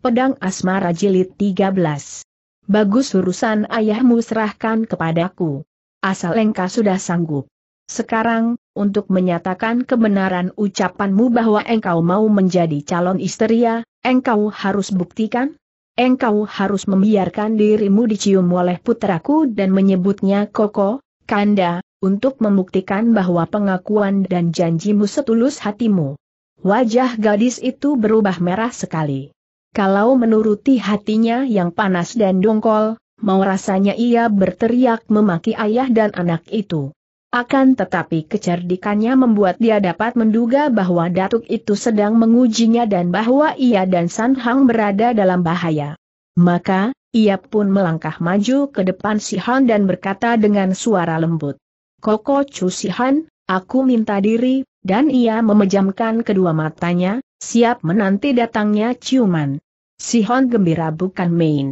Pedang Asmara Jilid 13. Bagus urusan ayahmu serahkan kepadaku. Asal engkau sudah sanggup. Sekarang, untuk menyatakan kebenaran ucapanmu bahwa engkau mau menjadi calon ya, engkau harus buktikan? Engkau harus membiarkan dirimu dicium oleh putraku dan menyebutnya Koko, Kanda, untuk membuktikan bahwa pengakuan dan janjimu setulus hatimu. Wajah gadis itu berubah merah sekali. Kalau menuruti hatinya yang panas dan dongkol, mau rasanya ia berteriak memaki ayah dan anak itu. Akan tetapi kecerdikannya membuat dia dapat menduga bahwa datuk itu sedang mengujinya dan bahwa ia dan San Hang berada dalam bahaya. Maka, ia pun melangkah maju ke depan Si Han dan berkata dengan suara lembut. Koko Chu Si Han, aku minta diri, dan ia memejamkan kedua matanya, siap menanti datangnya ciuman. Sihon gembira bukan main.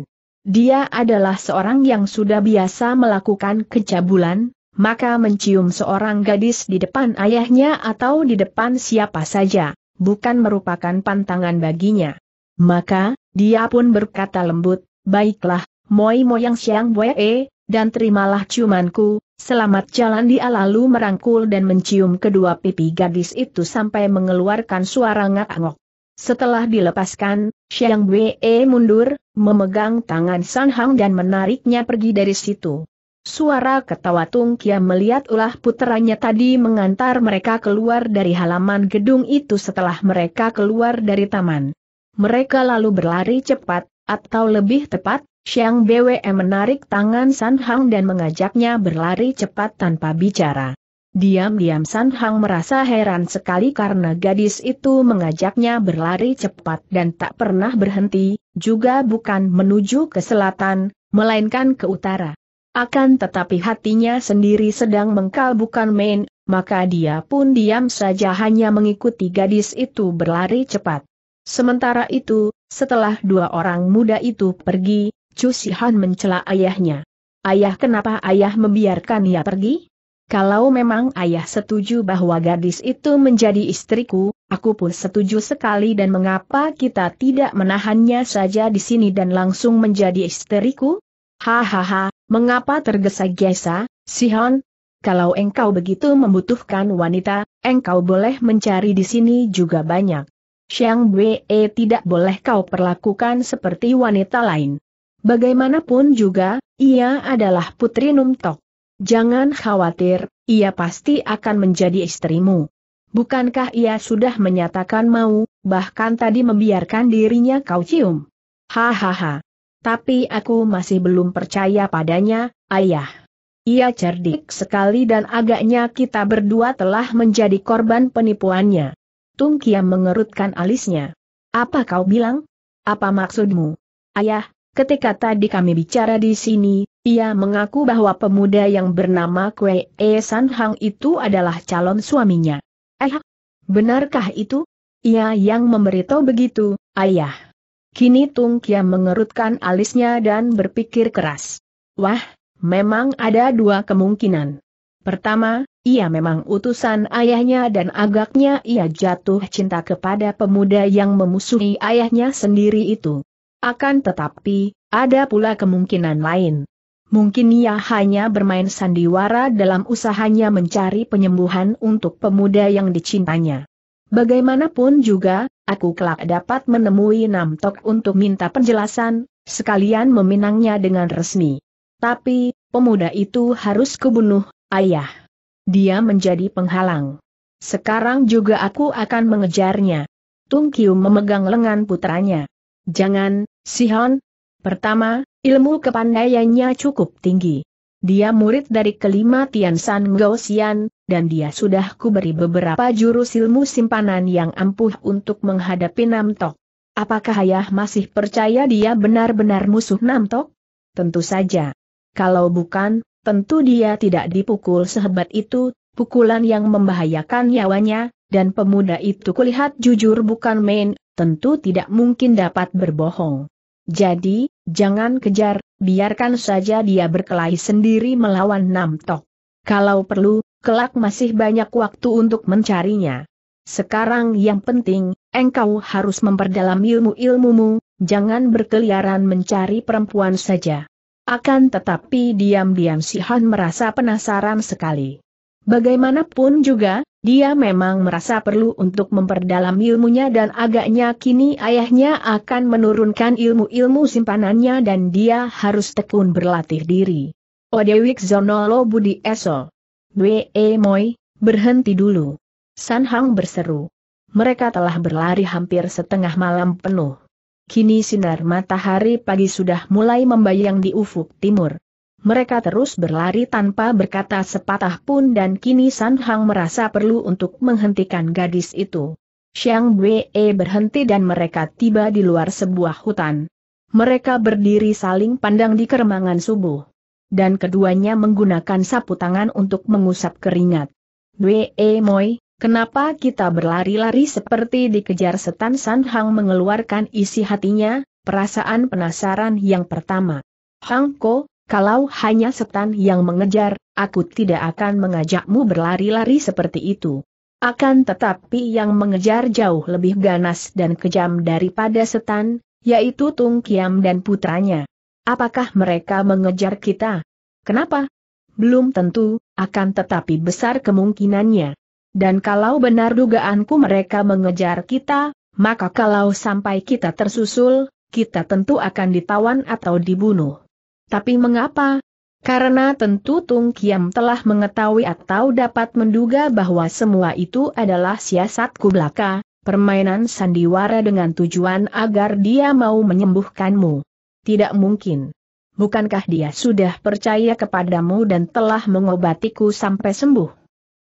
Dia adalah seorang yang sudah biasa melakukan kecabulan, maka mencium seorang gadis di depan ayahnya atau di depan siapa saja, bukan merupakan pantangan baginya. Maka, dia pun berkata lembut, baiklah, moi moyang siang boye, e, dan terimalah ciumanku, selamat jalan dia lalu merangkul dan mencium kedua pipi gadis itu sampai mengeluarkan suara ngak-ngok. Setelah dilepaskan, Xiang Wei mundur, memegang tangan San Hang dan menariknya pergi dari situ. Suara ketawa Tung Kia melihat ulah puteranya tadi mengantar mereka keluar dari halaman gedung itu setelah mereka keluar dari taman. Mereka lalu berlari cepat, atau lebih tepat, Xiang Wei menarik tangan San Hang dan mengajaknya berlari cepat tanpa bicara. Diam-diam San Hang merasa heran sekali karena gadis itu mengajaknya berlari cepat dan tak pernah berhenti, juga bukan menuju ke selatan, melainkan ke utara. Akan tetapi hatinya sendiri sedang mengkal bukan main, maka dia pun diam saja hanya mengikuti gadis itu berlari cepat. Sementara itu, setelah dua orang muda itu pergi, Cusihan mencela ayahnya. Ayah kenapa ayah membiarkan ia pergi? Kalau memang ayah setuju bahwa gadis itu menjadi istriku, aku pun setuju sekali dan mengapa kita tidak menahannya saja di sini dan langsung menjadi istriku? Hahaha, mengapa tergesa-gesa, Sihon? Kalau engkau begitu membutuhkan wanita, engkau boleh mencari di sini juga banyak. Xiang Wei tidak boleh kau perlakukan seperti wanita lain. Bagaimanapun juga, ia adalah putri Numtok. Jangan khawatir, ia pasti akan menjadi istrimu. Bukankah ia sudah menyatakan mau, bahkan tadi membiarkan dirinya kau cium? Hahaha. Tapi aku masih belum percaya padanya, ayah. Ia cerdik sekali dan agaknya kita berdua telah menjadi korban penipuannya. Tung Kiam mengerutkan alisnya. Apa kau bilang? Apa maksudmu? Ayah, Ketika tadi kami bicara di sini, ia mengaku bahwa pemuda yang bernama Kwe E San Hang itu adalah calon suaminya. Eh, benarkah itu? Ia yang memberitahu begitu, ayah. Kini Tung Kia mengerutkan alisnya dan berpikir keras. Wah, memang ada dua kemungkinan. Pertama, ia memang utusan ayahnya dan agaknya ia jatuh cinta kepada pemuda yang memusuhi ayahnya sendiri itu. Akan tetapi, ada pula kemungkinan lain. Mungkin ia hanya bermain sandiwara dalam usahanya mencari penyembuhan untuk pemuda yang dicintanya. Bagaimanapun juga, aku kelak dapat menemui Namtok untuk minta penjelasan, sekalian meminangnya dengan resmi. Tapi, pemuda itu harus kubunuh, ayah. Dia menjadi penghalang. Sekarang juga aku akan mengejarnya. Tung Tungkiu memegang lengan putranya. Jangan, Sihon. Pertama, ilmu kepandaiannya cukup tinggi. Dia murid dari kelima Tian San Gaussian, dan dia sudah kuberi beberapa jurus ilmu simpanan yang ampuh untuk menghadapi Nam Tok. Apakah ayah masih percaya dia benar-benar musuh Nam Tok? Tentu saja. Kalau bukan, tentu dia tidak dipukul sehebat itu, pukulan yang membahayakan nyawanya, dan pemuda itu kulihat jujur bukan main, tentu tidak mungkin dapat berbohong. Jadi, jangan kejar, biarkan saja dia berkelahi sendiri melawan tok. Kalau perlu, kelak masih banyak waktu untuk mencarinya. Sekarang yang penting, engkau harus memperdalam ilmu-ilmumu, jangan berkeliaran mencari perempuan saja. Akan tetapi diam-diam si merasa penasaran sekali. Bagaimanapun juga, dia memang merasa perlu untuk memperdalam ilmunya dan agaknya kini ayahnya akan menurunkan ilmu-ilmu simpanannya dan dia harus tekun berlatih diri. Odewik Zonolo Budi Eso. Wee Moi, berhenti dulu. San berseru. Mereka telah berlari hampir setengah malam penuh. Kini sinar matahari pagi sudah mulai membayang di ufuk timur mereka terus berlari tanpa berkata sepatah pun dan kini San Hang merasa perlu untuk menghentikan gadis itu. Xiang Wei berhenti dan mereka tiba di luar sebuah hutan. Mereka berdiri saling pandang di keremangan subuh. Dan keduanya menggunakan sapu tangan untuk mengusap keringat. Wei eh, Moi, kenapa kita berlari-lari seperti dikejar setan San Hang mengeluarkan isi hatinya, perasaan penasaran yang pertama. Hang Ko, kalau hanya setan yang mengejar, aku tidak akan mengajakmu berlari-lari seperti itu. Akan tetapi yang mengejar jauh lebih ganas dan kejam daripada setan, yaitu Tung Kiam dan putranya. Apakah mereka mengejar kita? Kenapa? Belum tentu, akan tetapi besar kemungkinannya. Dan kalau benar dugaanku mereka mengejar kita, maka kalau sampai kita tersusul, kita tentu akan ditawan atau dibunuh. Tapi mengapa? Karena tentu Tung Kiam telah mengetahui atau dapat menduga bahwa semua itu adalah siasat kublaka, permainan sandiwara dengan tujuan agar dia mau menyembuhkanmu. Tidak mungkin. Bukankah dia sudah percaya kepadamu dan telah mengobatiku sampai sembuh?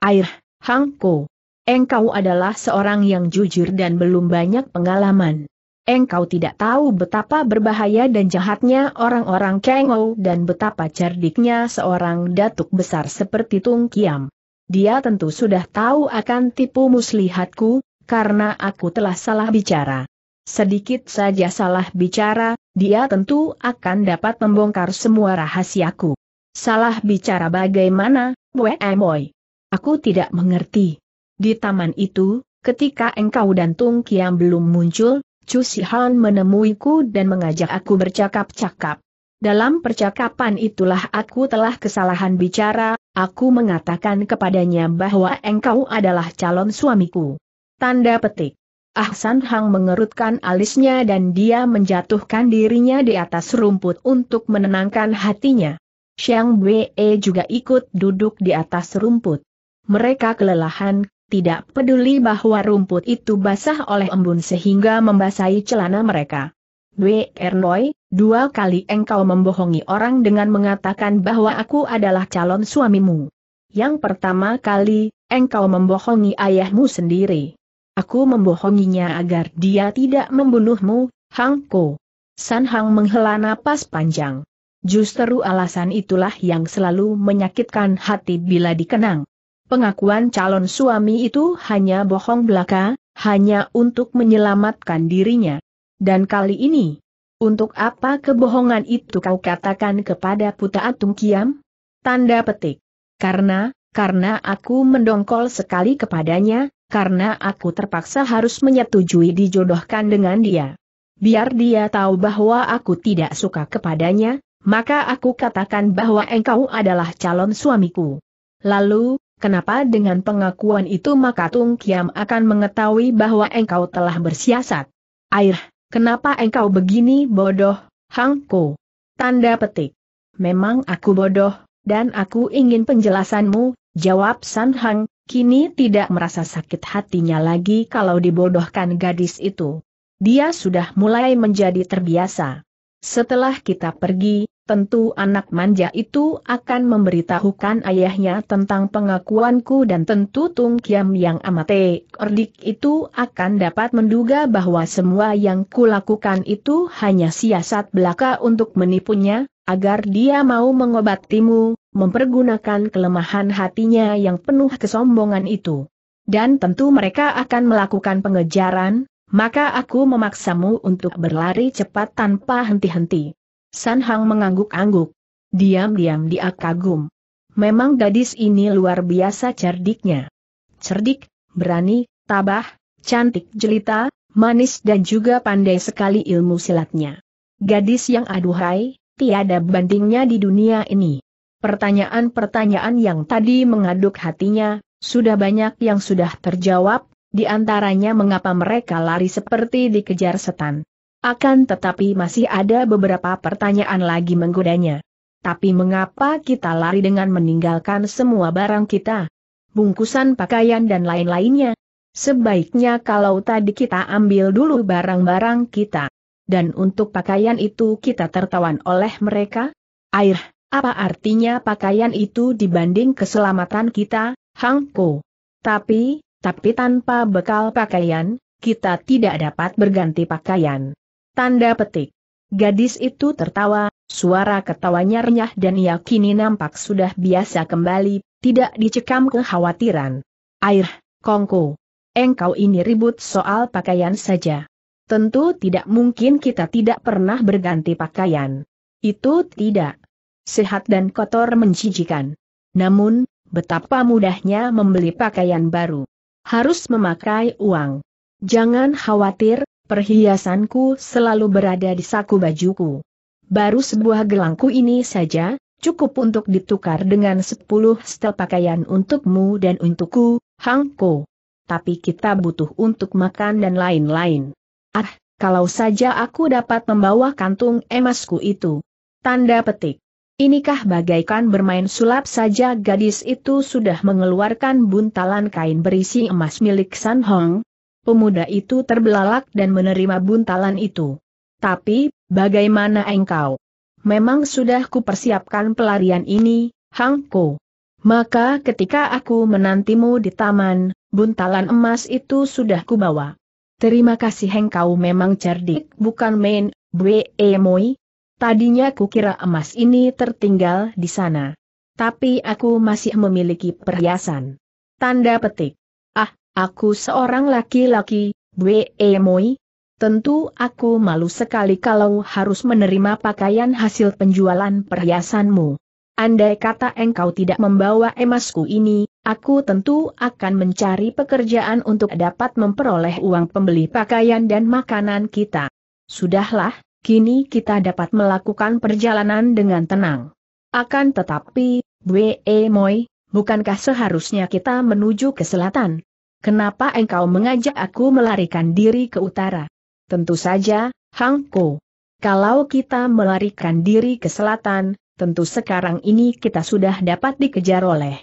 Air, Hangko. Engkau adalah seorang yang jujur dan belum banyak pengalaman. Engkau tidak tahu betapa berbahaya dan jahatnya orang-orang Kengou dan betapa cerdiknya seorang datuk besar seperti Tung Kiam. Dia tentu sudah tahu akan tipu muslihatku, karena aku telah salah bicara. Sedikit saja salah bicara, dia tentu akan dapat membongkar semua rahasiaku. Salah bicara bagaimana, Wei Moy? Aku tidak mengerti. Di taman itu, ketika engkau dan Tung Kiam belum muncul, Chu Sihan menemuiku dan mengajak aku bercakap-cakap. Dalam percakapan itulah aku telah kesalahan bicara, aku mengatakan kepadanya bahwa engkau adalah calon suamiku. Tanda petik. Ahsan Hang mengerutkan alisnya dan dia menjatuhkan dirinya di atas rumput untuk menenangkan hatinya. Xiang Wei juga ikut duduk di atas rumput. Mereka kelelahan tidak peduli bahwa rumput itu basah oleh embun sehingga membasahi celana mereka. Dwi Ernoy, dua kali engkau membohongi orang dengan mengatakan bahwa aku adalah calon suamimu. Yang pertama kali, engkau membohongi ayahmu sendiri. Aku membohonginya agar dia tidak membunuhmu, Hang Ko. San Hang menghela napas panjang. Justru alasan itulah yang selalu menyakitkan hati bila dikenang pengakuan calon suami itu hanya bohong belaka, hanya untuk menyelamatkan dirinya. Dan kali ini, untuk apa kebohongan itu kau katakan kepada Puta Atung Kiam? Tanda petik. Karena, karena aku mendongkol sekali kepadanya, karena aku terpaksa harus menyetujui dijodohkan dengan dia. Biar dia tahu bahwa aku tidak suka kepadanya, maka aku katakan bahwa engkau adalah calon suamiku. Lalu, Kenapa dengan pengakuan itu maka Tung Kiam akan mengetahui bahwa engkau telah bersiasat? Air, kenapa engkau begini bodoh, Hang Ko. Tanda petik. Memang aku bodoh, dan aku ingin penjelasanmu, jawab San Hang, kini tidak merasa sakit hatinya lagi kalau dibodohkan gadis itu. Dia sudah mulai menjadi terbiasa. Setelah kita pergi, tentu anak manja itu akan memberitahukan ayahnya tentang pengakuanku dan tentu Tung Kiam yang amate ordik itu akan dapat menduga bahwa semua yang kulakukan itu hanya siasat belaka untuk menipunya, agar dia mau mengobatimu, mempergunakan kelemahan hatinya yang penuh kesombongan itu. Dan tentu mereka akan melakukan pengejaran, maka aku memaksamu untuk berlari cepat tanpa henti-henti. San Hang mengangguk-angguk. Diam-diam dia kagum. Memang gadis ini luar biasa cerdiknya. Cerdik, berani, tabah, cantik jelita, manis dan juga pandai sekali ilmu silatnya. Gadis yang aduhai, tiada bandingnya di dunia ini. Pertanyaan-pertanyaan yang tadi mengaduk hatinya, sudah banyak yang sudah terjawab, di antaranya mengapa mereka lari seperti dikejar setan. Akan tetapi masih ada beberapa pertanyaan lagi menggodanya. Tapi mengapa kita lari dengan meninggalkan semua barang kita? Bungkusan pakaian dan lain-lainnya. Sebaiknya kalau tadi kita ambil dulu barang-barang kita. Dan untuk pakaian itu kita tertawan oleh mereka? Air, apa artinya pakaian itu dibanding keselamatan kita, Hangko? Tapi, tapi tanpa bekal pakaian, kita tidak dapat berganti pakaian. Tanda petik. Gadis itu tertawa, suara ketawanya renyah dan yakini nampak sudah biasa kembali, tidak dicekam kekhawatiran. Air, kongko. Engkau ini ribut soal pakaian saja. Tentu tidak mungkin kita tidak pernah berganti pakaian. Itu tidak. Sehat dan kotor menjijikan. Namun, betapa mudahnya membeli pakaian baru. Harus memakai uang. Jangan khawatir, Perhiasanku selalu berada di saku bajuku. Baru sebuah gelangku ini saja, cukup untuk ditukar dengan sepuluh setel pakaian untukmu dan untukku, Hangko. Tapi kita butuh untuk makan dan lain-lain. Ah, kalau saja aku dapat membawa kantung emasku itu. Tanda petik. Inikah bagaikan bermain sulap saja gadis itu sudah mengeluarkan buntalan kain berisi emas milik San Hong, pemuda itu terbelalak dan menerima buntalan itu. Tapi, bagaimana engkau? Memang sudah kupersiapkan pelarian ini, Hangko. Maka ketika aku menantimu di taman, buntalan emas itu sudah kubawa. Terima kasih engkau memang cerdik, bukan main, Bwe e Moi. Tadinya kukira emas ini tertinggal di sana. Tapi aku masih memiliki perhiasan. Tanda petik. Ah, Aku seorang laki-laki, Bwe Moi. Tentu aku malu sekali kalau harus menerima pakaian hasil penjualan perhiasanmu. Andai kata engkau tidak membawa emasku ini, aku tentu akan mencari pekerjaan untuk dapat memperoleh uang pembeli pakaian dan makanan kita. Sudahlah, kini kita dapat melakukan perjalanan dengan tenang. Akan tetapi, Bwe Moi, bukankah seharusnya kita menuju ke selatan? Kenapa engkau mengajak aku melarikan diri ke utara? Tentu saja, Hang Ko. Kalau kita melarikan diri ke selatan, tentu sekarang ini kita sudah dapat dikejar oleh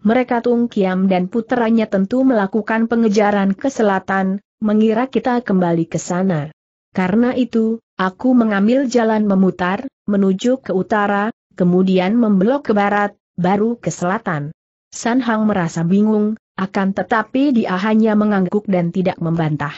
mereka Tung Kiam dan putranya tentu melakukan pengejaran ke selatan, mengira kita kembali ke sana. Karena itu, aku mengambil jalan memutar, menuju ke utara, kemudian membelok ke barat, baru ke selatan. San Hang merasa bingung, akan tetapi dia hanya mengangguk dan tidak membantah.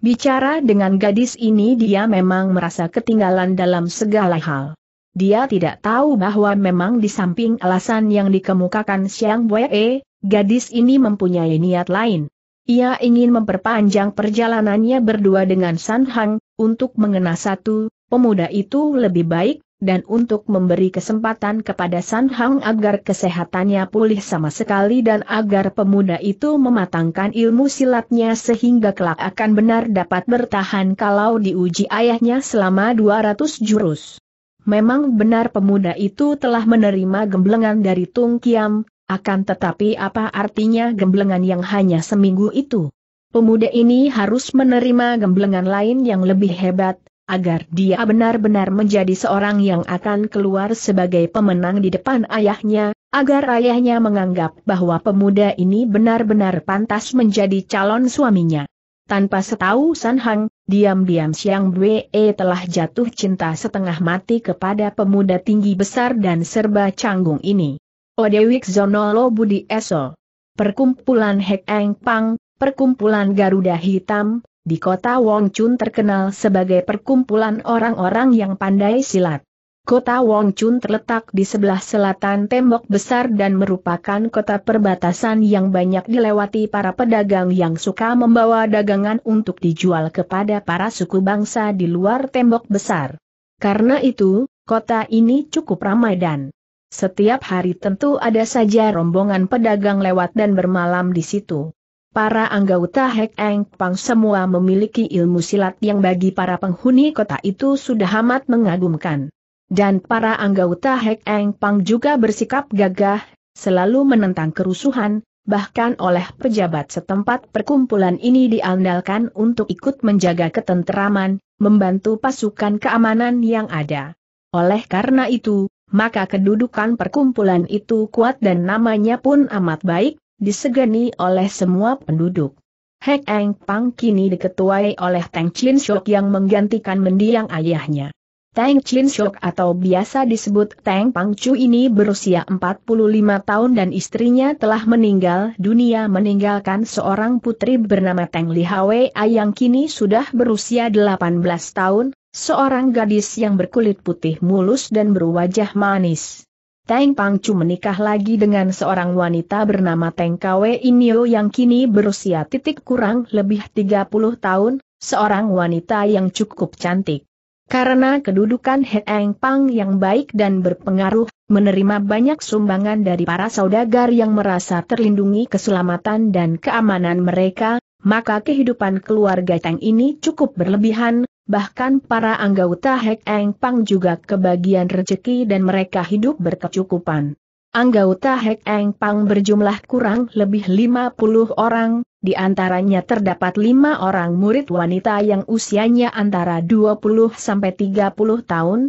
Bicara dengan gadis ini dia memang merasa ketinggalan dalam segala hal. Dia tidak tahu bahwa memang di samping alasan yang dikemukakan Siang Wei, gadis ini mempunyai niat lain. Ia ingin memperpanjang perjalanannya berdua dengan San Hang, untuk mengenal satu, pemuda itu lebih baik dan untuk memberi kesempatan kepada San Hang agar kesehatannya pulih sama sekali dan agar pemuda itu mematangkan ilmu silatnya sehingga kelak akan benar dapat bertahan kalau diuji ayahnya selama 200 jurus. Memang benar pemuda itu telah menerima gemblengan dari Tung Kiam, akan tetapi apa artinya gemblengan yang hanya seminggu itu? Pemuda ini harus menerima gemblengan lain yang lebih hebat, agar dia benar-benar menjadi seorang yang akan keluar sebagai pemenang di depan ayahnya, agar ayahnya menganggap bahwa pemuda ini benar-benar pantas menjadi calon suaminya. Tanpa setahu San diam-diam Siang Bwe telah jatuh cinta setengah mati kepada pemuda tinggi besar dan serba canggung ini. Odewik Zonolo Budi Eso. Perkumpulan Hek Eng Pang, Perkumpulan Garuda Hitam, di kota Wong Chun terkenal sebagai perkumpulan orang-orang yang pandai silat. Kota Wong Chun terletak di sebelah selatan tembok besar dan merupakan kota perbatasan yang banyak dilewati para pedagang yang suka membawa dagangan untuk dijual kepada para suku bangsa di luar tembok besar. Karena itu, kota ini cukup ramai dan setiap hari tentu ada saja rombongan pedagang lewat dan bermalam di situ. Para anggota Hek Eng Pang semua memiliki ilmu silat yang bagi para penghuni kota itu sudah amat mengagumkan. Dan para anggota Hek Eng Pang juga bersikap gagah, selalu menentang kerusuhan, bahkan oleh pejabat setempat perkumpulan ini diandalkan untuk ikut menjaga ketenteraman, membantu pasukan keamanan yang ada. Oleh karena itu, maka kedudukan perkumpulan itu kuat dan namanya pun amat baik, disegani oleh semua penduduk. Hek Eng Pang kini diketuai oleh Tang Chin Shok yang menggantikan mendiang ayahnya. Tang Chin Shok atau biasa disebut Tang Pang Chu ini berusia 45 tahun dan istrinya telah meninggal dunia meninggalkan seorang putri bernama Tang Li Hwei yang kini sudah berusia 18 tahun, seorang gadis yang berkulit putih mulus dan berwajah manis. Teng Pangcu menikah lagi dengan seorang wanita bernama Teng Kwe Inyo yang kini berusia titik kurang lebih 30 tahun, seorang wanita yang cukup cantik. Karena kedudukan Heng Pang yang baik dan berpengaruh, menerima banyak sumbangan dari para saudagar yang merasa terlindungi keselamatan dan keamanan mereka, maka kehidupan keluarga Teng ini cukup berlebihan, Bahkan para anggota Hek Eng Pang juga kebagian rezeki dan mereka hidup berkecukupan. Anggota Hek Eng Pang berjumlah kurang lebih 50 orang, di antaranya terdapat 5 orang murid wanita yang usianya antara 20 sampai 30 tahun.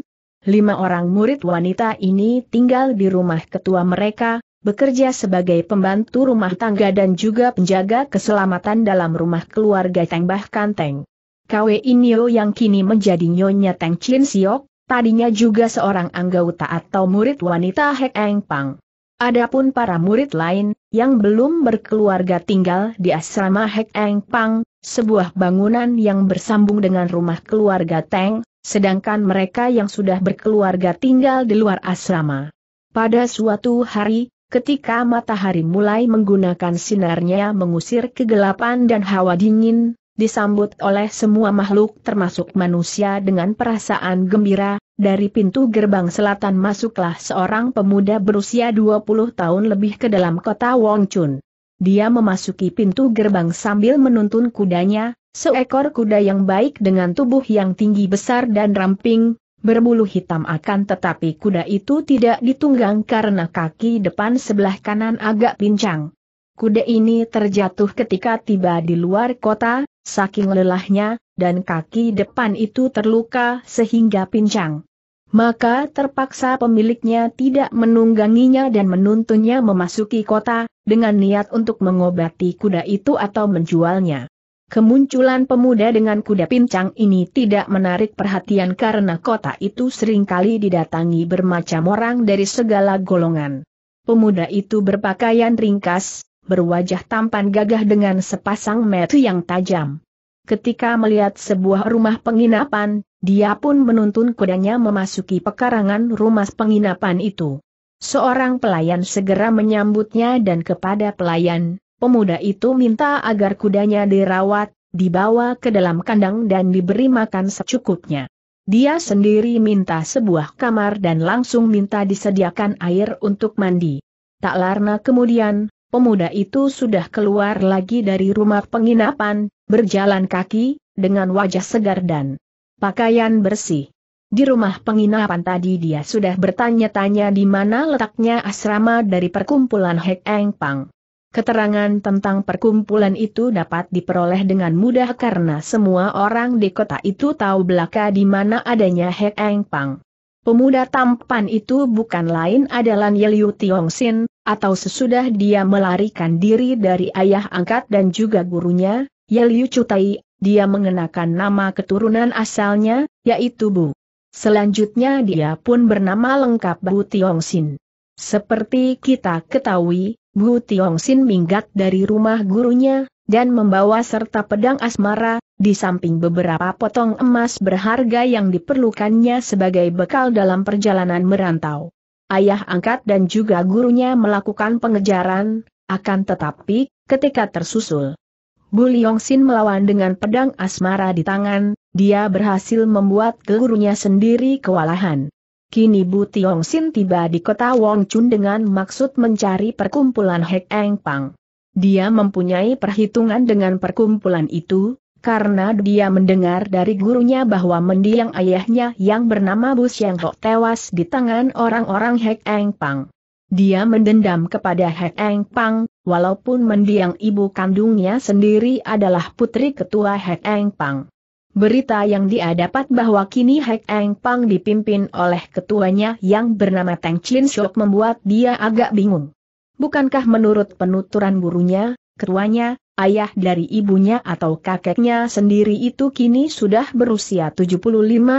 Lima orang murid wanita ini tinggal di rumah ketua mereka, bekerja sebagai pembantu rumah tangga dan juga penjaga keselamatan dalam rumah keluarga Teng bahkan Kanteng. Kwe Inyo yang kini menjadi nyonya Teng Chin Siok, tadinya juga seorang anggota atau murid wanita Hek Eng Pang. Adapun para murid lain, yang belum berkeluarga tinggal di asrama Hek Eng Pang, sebuah bangunan yang bersambung dengan rumah keluarga Teng, sedangkan mereka yang sudah berkeluarga tinggal di luar asrama. Pada suatu hari, ketika matahari mulai menggunakan sinarnya mengusir kegelapan dan hawa dingin, disambut oleh semua makhluk termasuk manusia dengan perasaan gembira, dari pintu gerbang selatan masuklah seorang pemuda berusia 20 tahun lebih ke dalam kota Chun. Dia memasuki pintu gerbang sambil menuntun kudanya, seekor kuda yang baik dengan tubuh yang tinggi besar dan ramping, berbulu hitam akan tetapi kuda itu tidak ditunggang karena kaki depan sebelah kanan agak pincang. Kuda ini terjatuh ketika tiba di luar kota, Saking lelahnya, dan kaki depan itu terluka sehingga pincang. Maka terpaksa pemiliknya tidak menungganginya dan menuntunnya memasuki kota, dengan niat untuk mengobati kuda itu atau menjualnya. Kemunculan pemuda dengan kuda pincang ini tidak menarik perhatian karena kota itu seringkali didatangi bermacam orang dari segala golongan. Pemuda itu berpakaian ringkas, berwajah tampan gagah dengan sepasang mata yang tajam. Ketika melihat sebuah rumah penginapan, dia pun menuntun kudanya memasuki pekarangan rumah penginapan itu. Seorang pelayan segera menyambutnya dan kepada pelayan, pemuda itu minta agar kudanya dirawat, dibawa ke dalam kandang dan diberi makan secukupnya. Dia sendiri minta sebuah kamar dan langsung minta disediakan air untuk mandi. Tak lama kemudian, Pemuda itu sudah keluar lagi dari rumah penginapan, berjalan kaki, dengan wajah segar dan pakaian bersih. Di rumah penginapan tadi dia sudah bertanya-tanya di mana letaknya asrama dari perkumpulan Hek Eng Pang. Keterangan tentang perkumpulan itu dapat diperoleh dengan mudah karena semua orang di kota itu tahu belaka di mana adanya Hek Eng Pang. Pemuda tampan itu bukan lain adalah Yeliu Tiongsin, atau sesudah dia melarikan diri dari ayah angkat dan juga gurunya, Yeliu Cutai, dia mengenakan nama keturunan asalnya, yaitu Bu. Selanjutnya dia pun bernama lengkap Bu Tiongsin. Seperti kita ketahui, Bu Tiongsin minggat dari rumah gurunya, dan membawa serta pedang asmara, di samping beberapa potong emas berharga yang diperlukannya sebagai bekal dalam perjalanan merantau. Ayah angkat dan juga gurunya melakukan pengejaran, akan tetapi, ketika tersusul. Bu Sin melawan dengan pedang asmara di tangan, dia berhasil membuat gurunya sendiri kewalahan. Kini Bu Tiongsin tiba di kota Wong Chun dengan maksud mencari perkumpulan Hek Eng Pang. Dia mempunyai perhitungan dengan perkumpulan itu, karena dia mendengar dari gurunya bahwa mendiang ayahnya yang bernama Bu Siang Ho tewas di tangan orang-orang Hek Eng Pang. Dia mendendam kepada Hek Eng Pang, walaupun mendiang ibu kandungnya sendiri adalah putri ketua Hek Eng Pang. Berita yang dia dapat bahwa kini Hek Eng Pang dipimpin oleh ketuanya yang bernama Teng Chin Shok membuat dia agak bingung. Bukankah menurut penuturan gurunya, ketuanya, ayah dari ibunya atau kakeknya sendiri itu kini sudah berusia 75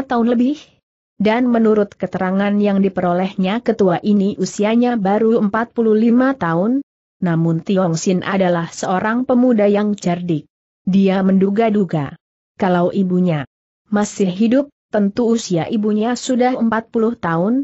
tahun lebih. Dan menurut keterangan yang diperolehnya ketua ini usianya baru 45 tahun, namun Tiong Sin adalah seorang pemuda yang cerdik. Dia menduga-duga. Kalau ibunya masih hidup, tentu usia ibunya sudah 40 tahun,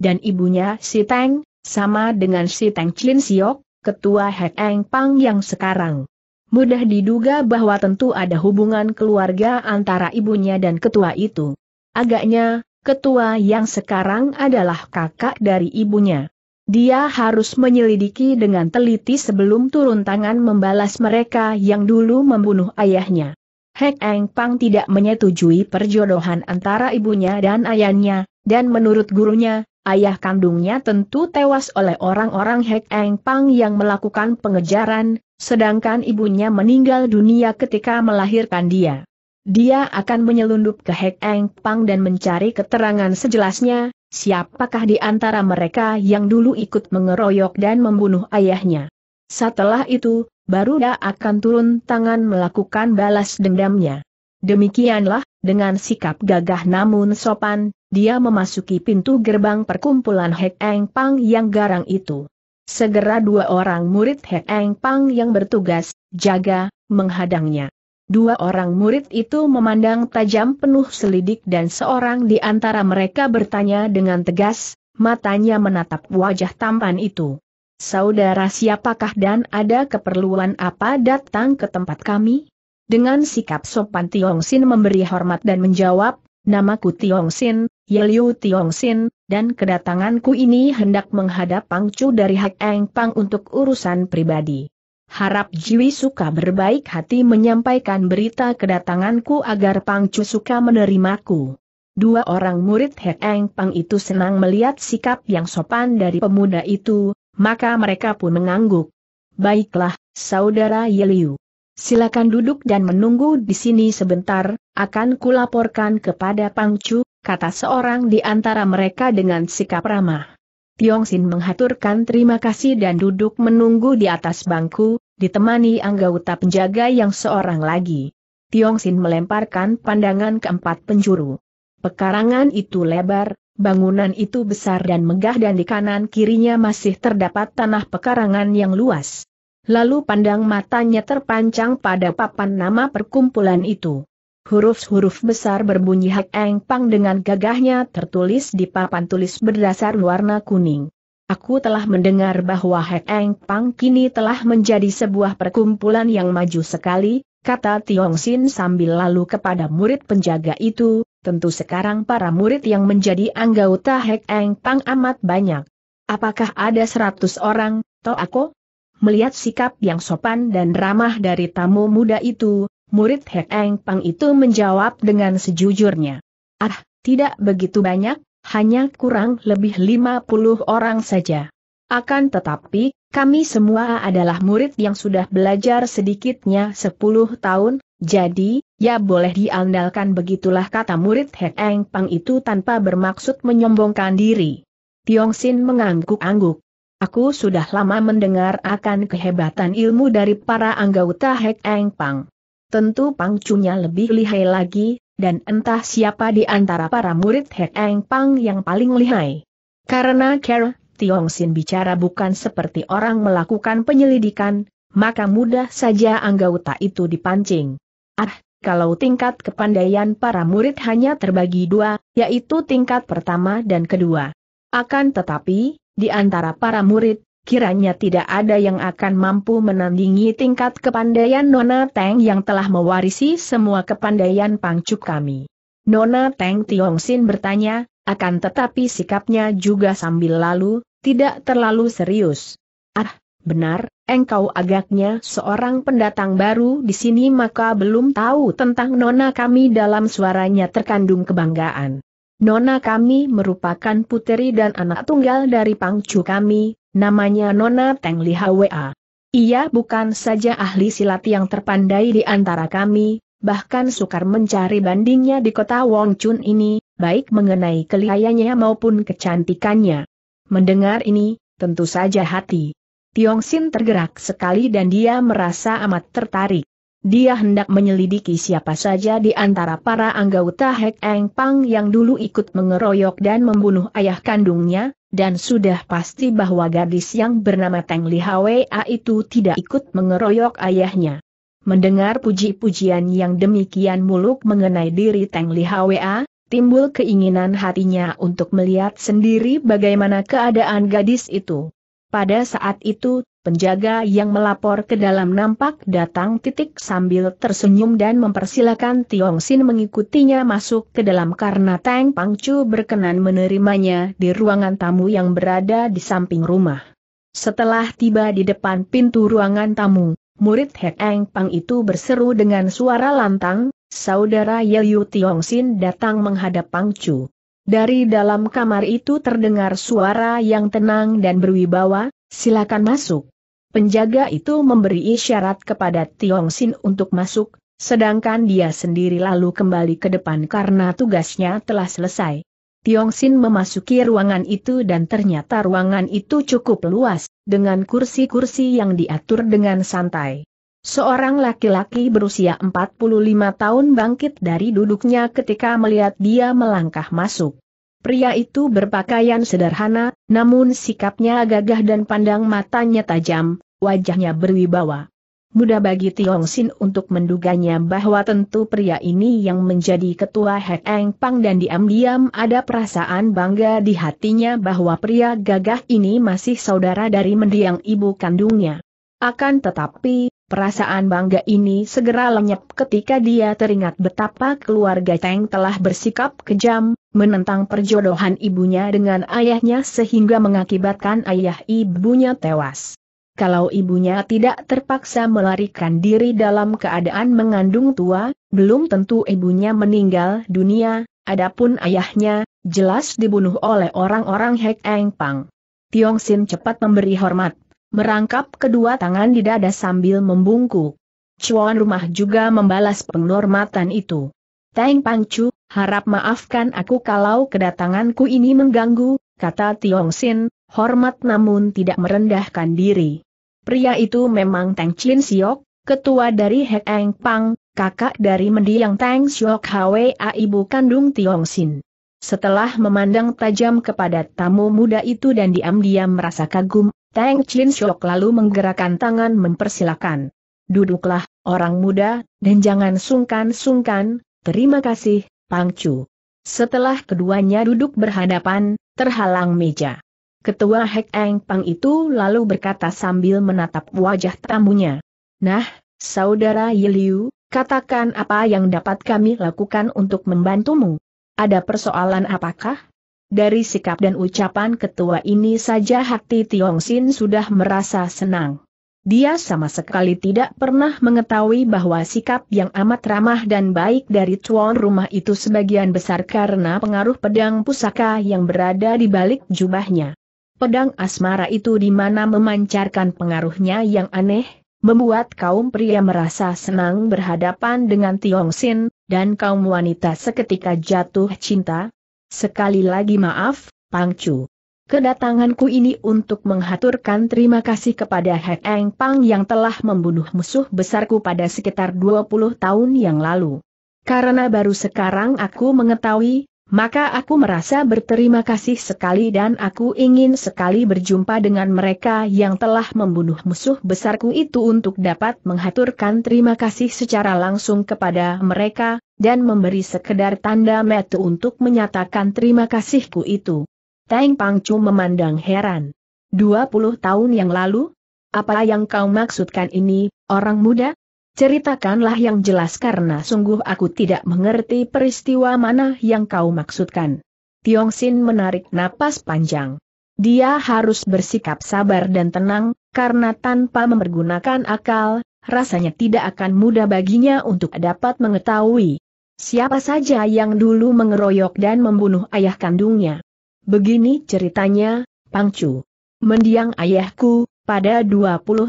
dan ibunya si Teng, sama dengan si Teng Chin Siok, ketua Hek Pang yang sekarang mudah diduga bahwa tentu ada hubungan keluarga antara ibunya dan ketua itu. Agaknya, ketua yang sekarang adalah kakak dari ibunya. Dia harus menyelidiki dengan teliti sebelum turun tangan membalas mereka yang dulu membunuh ayahnya. Hek Eng Pang tidak menyetujui perjodohan antara ibunya dan ayahnya, dan menurut gurunya, ayah kandungnya tentu tewas oleh orang-orang Hek Eng Pang yang melakukan pengejaran, sedangkan ibunya meninggal dunia ketika melahirkan dia. Dia akan menyelundup ke Hek Eng Pang dan mencari keterangan sejelasnya, siapakah di antara mereka yang dulu ikut mengeroyok dan membunuh ayahnya. Setelah itu, baru dia akan turun tangan melakukan balas dendamnya. Demikianlah, dengan sikap gagah namun sopan, dia memasuki pintu gerbang perkumpulan Hek Eng Pang yang garang itu. Segera dua orang murid Heng Pang yang bertugas, jaga, menghadangnya. Dua orang murid itu memandang tajam penuh selidik dan seorang di antara mereka bertanya dengan tegas, matanya menatap wajah tampan itu. Saudara siapakah dan ada keperluan apa datang ke tempat kami? Dengan sikap sopan Tiong Sin memberi hormat dan menjawab, namaku Tiong Sin, Yeliu Tiongsin, dan kedatanganku ini hendak menghadap Pang Chu dari Hak Eng Pang untuk urusan pribadi. Harap Jiwi Suka berbaik hati menyampaikan berita kedatanganku agar Pang Chu Suka menerimaku. Dua orang murid Hak Eng Pang itu senang melihat sikap yang sopan dari pemuda itu, maka mereka pun mengangguk. Baiklah, Saudara Yeliu. Silakan duduk dan menunggu di sini sebentar, akan kulaporkan kepada Pang Chu, kata seorang di antara mereka dengan sikap ramah. Tiong Sin menghaturkan terima kasih dan duduk menunggu di atas bangku, ditemani anggota penjaga yang seorang lagi. Tiong Sin melemparkan pandangan keempat penjuru. Pekarangan itu lebar, bangunan itu besar dan megah dan di kanan kirinya masih terdapat tanah pekarangan yang luas. Lalu pandang matanya terpancang pada papan nama perkumpulan itu. Huruf-huruf besar berbunyi Hak Eng Pang dengan gagahnya tertulis di papan tulis berdasar warna kuning. Aku telah mendengar bahwa Hek Eng Pang kini telah menjadi sebuah perkumpulan yang maju sekali, kata Tiong Sin sambil lalu kepada murid penjaga itu, tentu sekarang para murid yang menjadi anggota Hek Eng Pang amat banyak. Apakah ada seratus orang, Toh aku? Melihat sikap yang sopan dan ramah dari tamu muda itu, murid Hek Eng Pang itu menjawab dengan sejujurnya. Ah, tidak begitu banyak, hanya kurang lebih 50 orang saja. Akan tetapi, kami semua adalah murid yang sudah belajar sedikitnya 10 tahun, jadi, ya boleh diandalkan begitulah kata murid Hek Eng Pang itu tanpa bermaksud menyombongkan diri. Tiong Sin mengangguk-angguk. Aku sudah lama mendengar akan kehebatan ilmu dari para anggota Hek Eng Pang. Tentu pangcunya lebih lihai lagi, dan entah siapa di antara para murid Hek Eng Pang yang paling lihai. Karena Kera, Tiong Sin bicara bukan seperti orang melakukan penyelidikan, maka mudah saja anggota itu dipancing. Ah, kalau tingkat kepandaian para murid hanya terbagi dua, yaitu tingkat pertama dan kedua. Akan tetapi, di antara para murid, kiranya tidak ada yang akan mampu menandingi tingkat kepandaian Nona Teng yang telah mewarisi semua kepandaian pangcup kami. Nona Teng Tiong Sin bertanya, akan tetapi sikapnya juga sambil lalu, tidak terlalu serius. Ah, benar, engkau agaknya seorang pendatang baru di sini maka belum tahu tentang Nona kami dalam suaranya terkandung kebanggaan. Nona kami merupakan puteri dan anak tunggal dari pangcu kami, namanya Nona Teng Li Hwa. Ia bukan saja ahli silat yang terpandai di antara kami, bahkan sukar mencari bandingnya di kota Wong Chun ini, baik mengenai kelihayanya maupun kecantikannya. Mendengar ini, tentu saja hati Tiong Sin tergerak sekali dan dia merasa amat tertarik. Dia hendak menyelidiki siapa saja di antara para anggota Hek Eng Pang yang dulu ikut mengeroyok dan membunuh ayah kandungnya, dan sudah pasti bahwa gadis yang bernama Teng Li Hwa itu tidak ikut mengeroyok ayahnya. Mendengar puji-pujian yang demikian muluk mengenai diri Teng Li Hwa, timbul keinginan hatinya untuk melihat sendiri bagaimana keadaan gadis itu. Pada saat itu, penjaga yang melapor ke dalam nampak datang titik sambil tersenyum dan mempersilahkan Tiong Sin mengikutinya masuk ke dalam karena Tang Pangcu berkenan menerimanya di ruangan tamu yang berada di samping rumah. Setelah tiba di depan pintu ruangan tamu, murid Hek Eng Pang itu berseru dengan suara lantang, saudara Yeyu Tiong Sin datang menghadap Pangcu. Dari dalam kamar itu terdengar suara yang tenang dan berwibawa, silakan masuk. Penjaga itu memberi isyarat kepada Tiong Sin untuk masuk, sedangkan dia sendiri lalu kembali ke depan karena tugasnya telah selesai. Tiong Sin memasuki ruangan itu dan ternyata ruangan itu cukup luas, dengan kursi-kursi yang diatur dengan santai. Seorang laki-laki berusia 45 tahun bangkit dari duduknya ketika melihat dia melangkah masuk. Pria itu berpakaian sederhana, namun sikapnya gagah dan pandang matanya tajam, wajahnya berwibawa. Mudah bagi Tiong Sin untuk menduganya bahwa tentu pria ini yang menjadi ketua Hek Eng Pang dan diam-diam ada perasaan bangga di hatinya bahwa pria gagah ini masih saudara dari mendiang ibu kandungnya. Akan tetapi, Perasaan bangga ini segera lenyap ketika dia teringat betapa keluarga Teng telah bersikap kejam, menentang perjodohan ibunya dengan ayahnya sehingga mengakibatkan ayah ibunya tewas. Kalau ibunya tidak terpaksa melarikan diri dalam keadaan mengandung tua, belum tentu ibunya meninggal dunia, adapun ayahnya, jelas dibunuh oleh orang-orang Hek Eng Pang. Tiong Sin cepat memberi hormat merangkap kedua tangan di dada sambil membungkuk. Cuan rumah juga membalas penghormatan itu. Teng Pangcu, harap maafkan aku kalau kedatanganku ini mengganggu, kata Tiong Sin, hormat namun tidak merendahkan diri. Pria itu memang Teng Chin Siok, ketua dari Heng Eng Pang, kakak dari mendiang Tang Siok Hwa ibu kandung Tiong Sin. Setelah memandang tajam kepada tamu muda itu dan diam-diam merasa kagum, Tang Chin Shok lalu menggerakkan tangan mempersilahkan. Duduklah, orang muda, dan jangan sungkan-sungkan, terima kasih, Pang Chu. Setelah keduanya duduk berhadapan, terhalang meja. Ketua Hek Eng Pang itu lalu berkata sambil menatap wajah tamunya. Nah, Saudara Yiliu, katakan apa yang dapat kami lakukan untuk membantumu. Ada persoalan apakah? Dari sikap dan ucapan ketua ini saja hati Tiong Sin sudah merasa senang. Dia sama sekali tidak pernah mengetahui bahwa sikap yang amat ramah dan baik dari tuan rumah itu sebagian besar karena pengaruh pedang pusaka yang berada di balik jubahnya. Pedang asmara itu di mana memancarkan pengaruhnya yang aneh, membuat kaum pria merasa senang berhadapan dengan Tiong Sin, dan kaum wanita seketika jatuh cinta? Sekali lagi maaf, Pangcu. Kedatanganku ini untuk menghaturkan terima kasih kepada Hek Eng Pang yang telah membunuh musuh besarku pada sekitar 20 tahun yang lalu. Karena baru sekarang aku mengetahui, maka aku merasa berterima kasih sekali dan aku ingin sekali berjumpa dengan mereka yang telah membunuh musuh besarku itu untuk dapat menghaturkan terima kasih secara langsung kepada mereka, dan memberi sekedar tanda metu untuk menyatakan terima kasihku itu. Teng Pangcu memandang heran. 20 tahun yang lalu? Apa yang kau maksudkan ini, orang muda? Ceritakanlah yang jelas karena sungguh aku tidak mengerti peristiwa mana yang kau maksudkan. Tiong Sin menarik napas panjang. Dia harus bersikap sabar dan tenang, karena tanpa mempergunakan akal, rasanya tidak akan mudah baginya untuk dapat mengetahui siapa saja yang dulu mengeroyok dan membunuh ayah kandungnya. Begini ceritanya, Pangcu. Mendiang ayahku, pada 20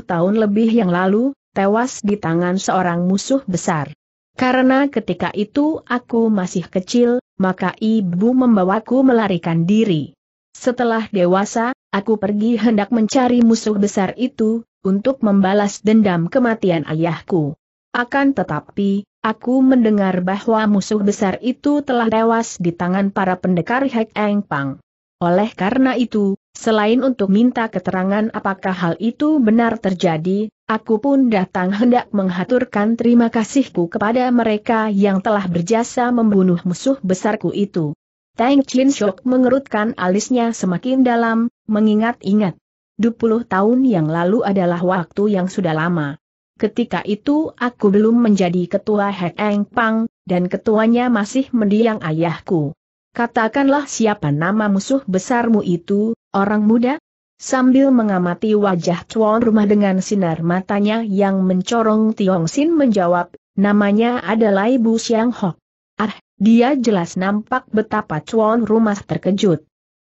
tahun lebih yang lalu, tewas di tangan seorang musuh besar. Karena ketika itu aku masih kecil, maka ibu membawaku melarikan diri. Setelah dewasa, aku pergi hendak mencari musuh besar itu, untuk membalas dendam kematian ayahku. Akan tetapi, aku mendengar bahwa musuh besar itu telah tewas di tangan para pendekar Hek Eng Pang. Oleh karena itu, Selain untuk minta keterangan apakah hal itu benar terjadi, aku pun datang hendak menghaturkan terima kasihku kepada mereka yang telah berjasa membunuh musuh besarku itu. Tang Chin Shok mengerutkan alisnya semakin dalam, mengingat-ingat. 20 tahun yang lalu adalah waktu yang sudah lama. Ketika itu aku belum menjadi ketua Hek Eng Pang, dan ketuanya masih mendiang ayahku. Katakanlah siapa nama musuh besarmu itu, Orang muda? Sambil mengamati wajah tuan rumah dengan sinar matanya yang mencorong Tiong Sin menjawab, namanya adalah Ibu Siang Hok. Ah, dia jelas nampak betapa tuan rumah terkejut.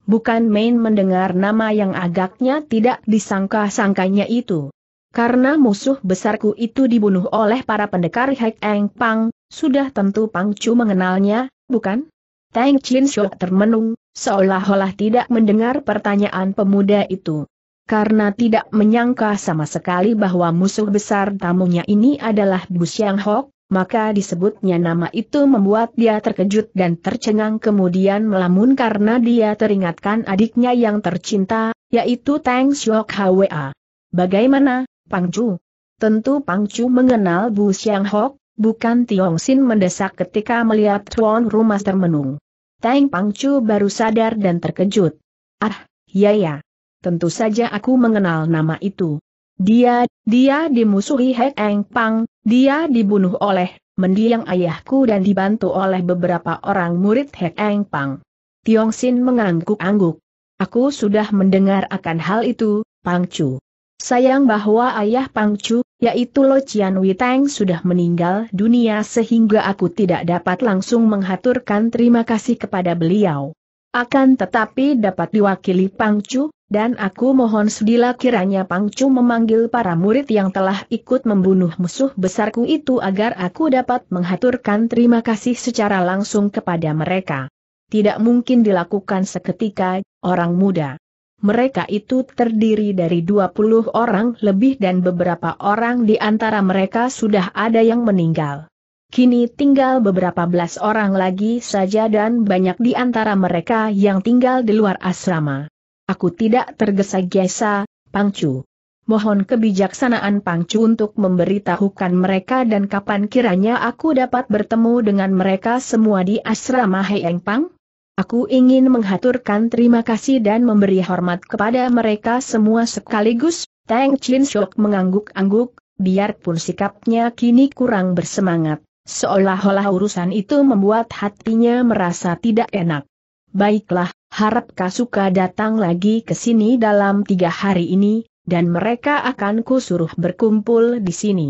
Bukan main mendengar nama yang agaknya tidak disangka-sangkanya itu. Karena musuh besarku itu dibunuh oleh para pendekar Hek Eng Pang, sudah tentu Pang Chu mengenalnya, bukan? Tang Chin Shou termenung, seolah-olah tidak mendengar pertanyaan pemuda itu. Karena tidak menyangka sama sekali bahwa musuh besar tamunya ini adalah Bu Xiang Hok, maka disebutnya nama itu membuat dia terkejut dan tercengang kemudian melamun karena dia teringatkan adiknya yang tercinta, yaitu Tang Shok Hwa. Bagaimana, Pang Chu? Tentu Pang Chu mengenal Bu Xiang Hok, bukan Tiong Sin mendesak ketika melihat tuan rumah termenung. Tang Pangcu baru sadar dan terkejut. Ah, ya ya. Tentu saja aku mengenal nama itu. Dia, dia dimusuhi Hek Eng Pang, dia dibunuh oleh mendiang ayahku dan dibantu oleh beberapa orang murid Hek Eng Pang. Tiong Sin mengangguk-angguk. Aku sudah mendengar akan hal itu, Pangcu. Sayang bahwa ayah Pangcu, yaitu Lo Chian Witeng sudah meninggal dunia sehingga aku tidak dapat langsung menghaturkan terima kasih kepada beliau. Akan tetapi dapat diwakili Pangcu, dan aku mohon sedila kiranya Pangcu memanggil para murid yang telah ikut membunuh musuh besarku itu agar aku dapat menghaturkan terima kasih secara langsung kepada mereka. Tidak mungkin dilakukan seketika, orang muda. Mereka itu terdiri dari 20 orang lebih dan beberapa orang di antara mereka sudah ada yang meninggal. Kini tinggal beberapa belas orang lagi saja dan banyak di antara mereka yang tinggal di luar asrama. Aku tidak tergesa-gesa, Pangcu. Mohon kebijaksanaan Pangcu untuk memberitahukan mereka dan kapan kiranya aku dapat bertemu dengan mereka semua di asrama Heeng Pang? Aku ingin menghaturkan terima kasih dan memberi hormat kepada mereka semua sekaligus, Tang Chin Shok mengangguk-angguk, biarpun sikapnya kini kurang bersemangat, seolah-olah urusan itu membuat hatinya merasa tidak enak. Baiklah, harap Kasuka datang lagi ke sini dalam tiga hari ini, dan mereka akan kusuruh berkumpul di sini.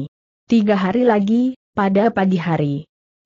Tiga hari lagi, pada pagi hari.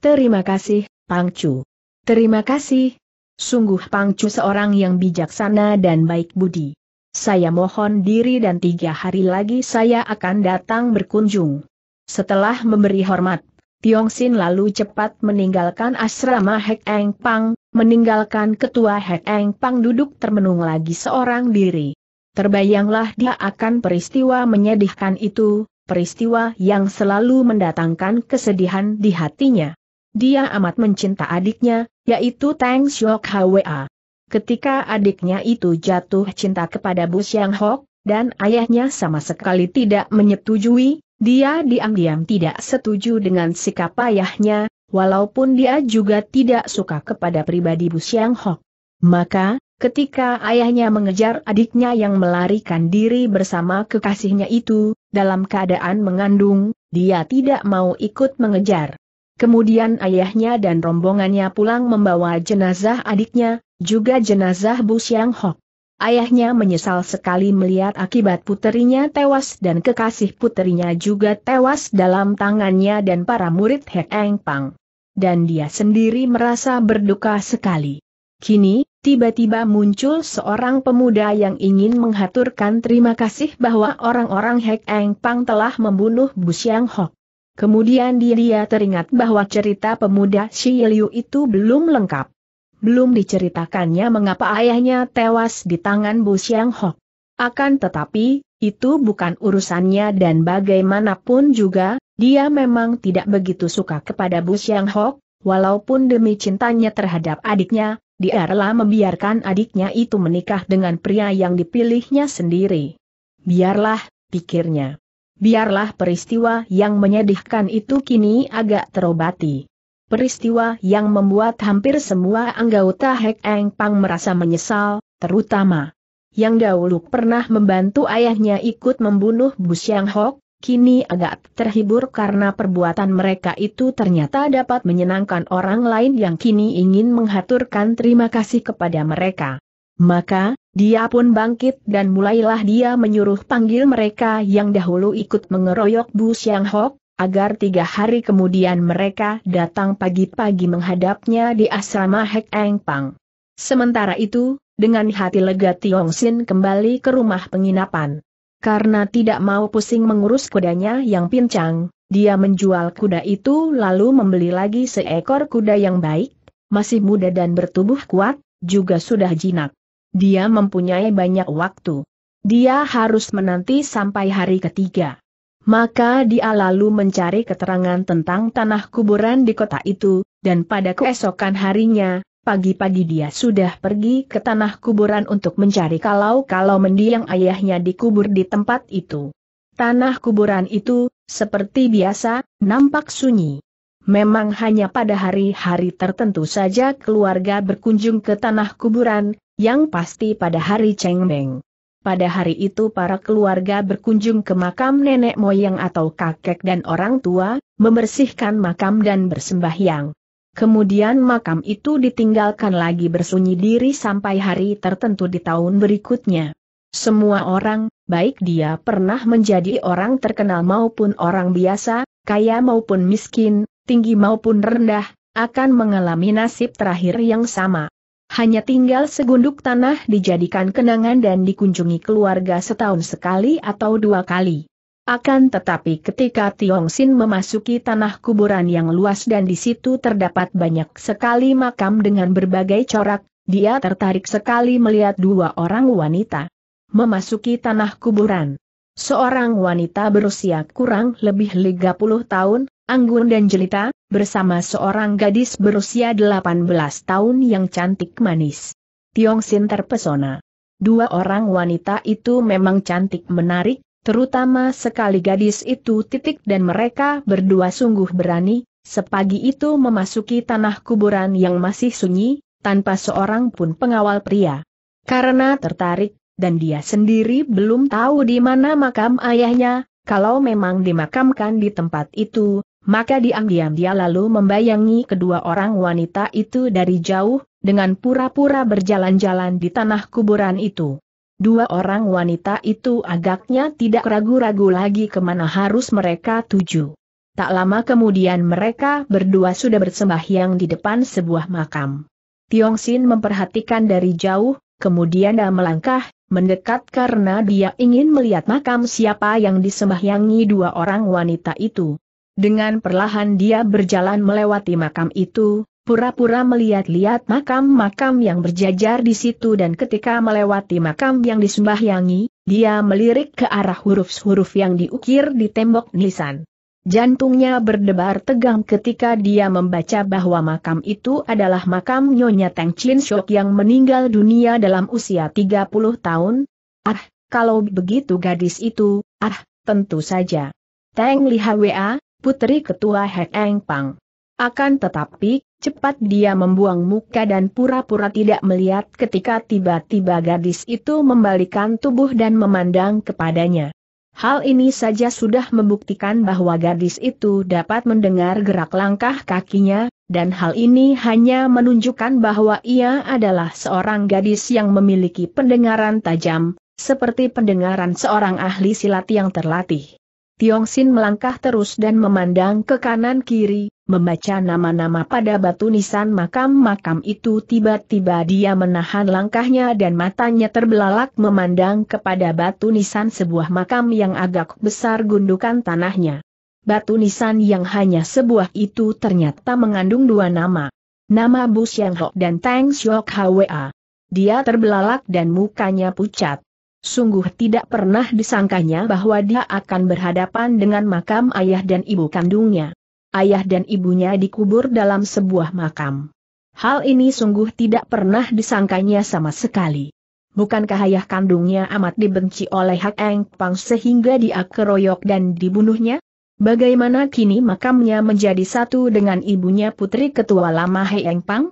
Terima kasih, Pangcu. Terima kasih, Sungguh Pangcu seorang yang bijaksana dan baik budi. Saya mohon diri dan tiga hari lagi saya akan datang berkunjung. Setelah memberi hormat, Tiong Sin lalu cepat meninggalkan asrama Hek Eng Pang, meninggalkan ketua Hek Eng Pang duduk termenung lagi seorang diri. Terbayanglah dia akan peristiwa menyedihkan itu, peristiwa yang selalu mendatangkan kesedihan di hatinya. Dia amat mencinta adiknya, yaitu Tang Xiok Hwa. Ketika adiknya itu jatuh cinta kepada Bu Xiang Hok, dan ayahnya sama sekali tidak menyetujui, dia diam-diam tidak setuju dengan sikap ayahnya, walaupun dia juga tidak suka kepada pribadi Bu Xiang Hok. Maka, ketika ayahnya mengejar adiknya yang melarikan diri bersama kekasihnya itu, dalam keadaan mengandung, dia tidak mau ikut mengejar. Kemudian ayahnya dan rombongannya pulang membawa jenazah adiknya, juga jenazah Bu Siang Hok. Ayahnya menyesal sekali melihat akibat puterinya tewas dan kekasih puterinya juga tewas dalam tangannya dan para murid Hek Eng Pang. Dan dia sendiri merasa berduka sekali. Kini, tiba-tiba muncul seorang pemuda yang ingin menghaturkan terima kasih bahwa orang-orang Hek Eng Pang telah membunuh Bu Siang Hok. Kemudian dia teringat bahwa cerita pemuda Shi Liu itu belum lengkap. Belum diceritakannya mengapa ayahnya tewas di tangan Bu Xiang Hok. Akan tetapi, itu bukan urusannya dan bagaimanapun juga, dia memang tidak begitu suka kepada Bu Xiang Hok, walaupun demi cintanya terhadap adiknya, dia rela membiarkan adiknya itu menikah dengan pria yang dipilihnya sendiri. Biarlah, pikirnya biarlah peristiwa yang menyedihkan itu kini agak terobati. Peristiwa yang membuat hampir semua anggota Hek Eng Pang merasa menyesal, terutama yang dahulu pernah membantu ayahnya ikut membunuh Bu Xiang Hok, kini agak terhibur karena perbuatan mereka itu ternyata dapat menyenangkan orang lain yang kini ingin menghaturkan terima kasih kepada mereka. Maka, dia pun bangkit dan mulailah dia menyuruh panggil mereka yang dahulu ikut mengeroyok Bu Siang Hok, agar tiga hari kemudian mereka datang pagi-pagi menghadapnya di asrama Hek Eng Pang. Sementara itu, dengan hati lega Tiong Sin kembali ke rumah penginapan. Karena tidak mau pusing mengurus kudanya yang pincang, dia menjual kuda itu lalu membeli lagi seekor kuda yang baik, masih muda dan bertubuh kuat, juga sudah jinak. Dia mempunyai banyak waktu. Dia harus menanti sampai hari ketiga. Maka dia lalu mencari keterangan tentang tanah kuburan di kota itu, dan pada keesokan harinya, pagi-pagi dia sudah pergi ke tanah kuburan untuk mencari kalau-kalau mendiang ayahnya dikubur di tempat itu. Tanah kuburan itu, seperti biasa, nampak sunyi. Memang hanya pada hari-hari tertentu saja keluarga berkunjung ke tanah kuburan, yang pasti pada hari Cheng Meng. Pada hari itu para keluarga berkunjung ke makam nenek moyang atau kakek dan orang tua, membersihkan makam dan bersembahyang. Kemudian makam itu ditinggalkan lagi bersunyi diri sampai hari tertentu di tahun berikutnya. Semua orang, baik dia pernah menjadi orang terkenal maupun orang biasa, kaya maupun miskin, tinggi maupun rendah, akan mengalami nasib terakhir yang sama. Hanya tinggal segunduk tanah dijadikan kenangan dan dikunjungi keluarga setahun sekali atau dua kali. Akan tetapi ketika Tiong Sin memasuki tanah kuburan yang luas dan di situ terdapat banyak sekali makam dengan berbagai corak, dia tertarik sekali melihat dua orang wanita memasuki tanah kuburan. Seorang wanita berusia kurang lebih 30 tahun, anggun dan jelita, bersama seorang gadis berusia 18 tahun yang cantik manis. Tiong Sin terpesona. Dua orang wanita itu memang cantik menarik, terutama sekali gadis itu titik dan mereka berdua sungguh berani, sepagi itu memasuki tanah kuburan yang masih sunyi, tanpa seorang pun pengawal pria. Karena tertarik, dan dia sendiri belum tahu di mana makam ayahnya, kalau memang dimakamkan di tempat itu, maka diam-diam dia lalu membayangi kedua orang wanita itu dari jauh, dengan pura-pura berjalan-jalan di tanah kuburan itu. Dua orang wanita itu agaknya tidak ragu-ragu lagi kemana harus mereka tuju. Tak lama kemudian mereka berdua sudah bersembahyang di depan sebuah makam. Tiong Sin memperhatikan dari jauh, kemudian dia melangkah, mendekat karena dia ingin melihat makam siapa yang disembahyangi dua orang wanita itu. Dengan perlahan dia berjalan melewati makam itu, pura-pura melihat-lihat makam-makam yang berjajar di situ dan ketika melewati makam yang disembahyangi, dia melirik ke arah huruf-huruf yang diukir di tembok nisan. Jantungnya berdebar tegang ketika dia membaca bahwa makam itu adalah makam Nyonya Teng Chin Shok yang meninggal dunia dalam usia 30 tahun. Ah, kalau begitu gadis itu, ah, tentu saja. Teng Li Hwa. Putri ketua Hek Eng Pang. Akan tetapi, cepat dia membuang muka dan pura-pura tidak melihat ketika tiba-tiba gadis itu membalikan tubuh dan memandang kepadanya. Hal ini saja sudah membuktikan bahwa gadis itu dapat mendengar gerak langkah kakinya, dan hal ini hanya menunjukkan bahwa ia adalah seorang gadis yang memiliki pendengaran tajam, seperti pendengaran seorang ahli silat yang terlatih. Sin melangkah terus dan memandang ke kanan kiri, membaca nama-nama pada batu nisan makam-makam itu tiba-tiba dia menahan langkahnya dan matanya terbelalak memandang kepada batu nisan sebuah makam yang agak besar gundukan tanahnya. Batu nisan yang hanya sebuah itu ternyata mengandung dua nama. Nama Bu Xiang Hok dan Tang Xiok Hwa. Dia terbelalak dan mukanya pucat. Sungguh tidak pernah disangkanya bahwa dia akan berhadapan dengan makam ayah dan ibu kandungnya. Ayah dan ibunya dikubur dalam sebuah makam. Hal ini sungguh tidak pernah disangkanya sama sekali. Bukankah ayah kandungnya amat dibenci oleh Hak Eng Pang sehingga dia keroyok dan dibunuhnya? Bagaimana kini makamnya menjadi satu dengan ibunya putri ketua lama Hei Eng Pang?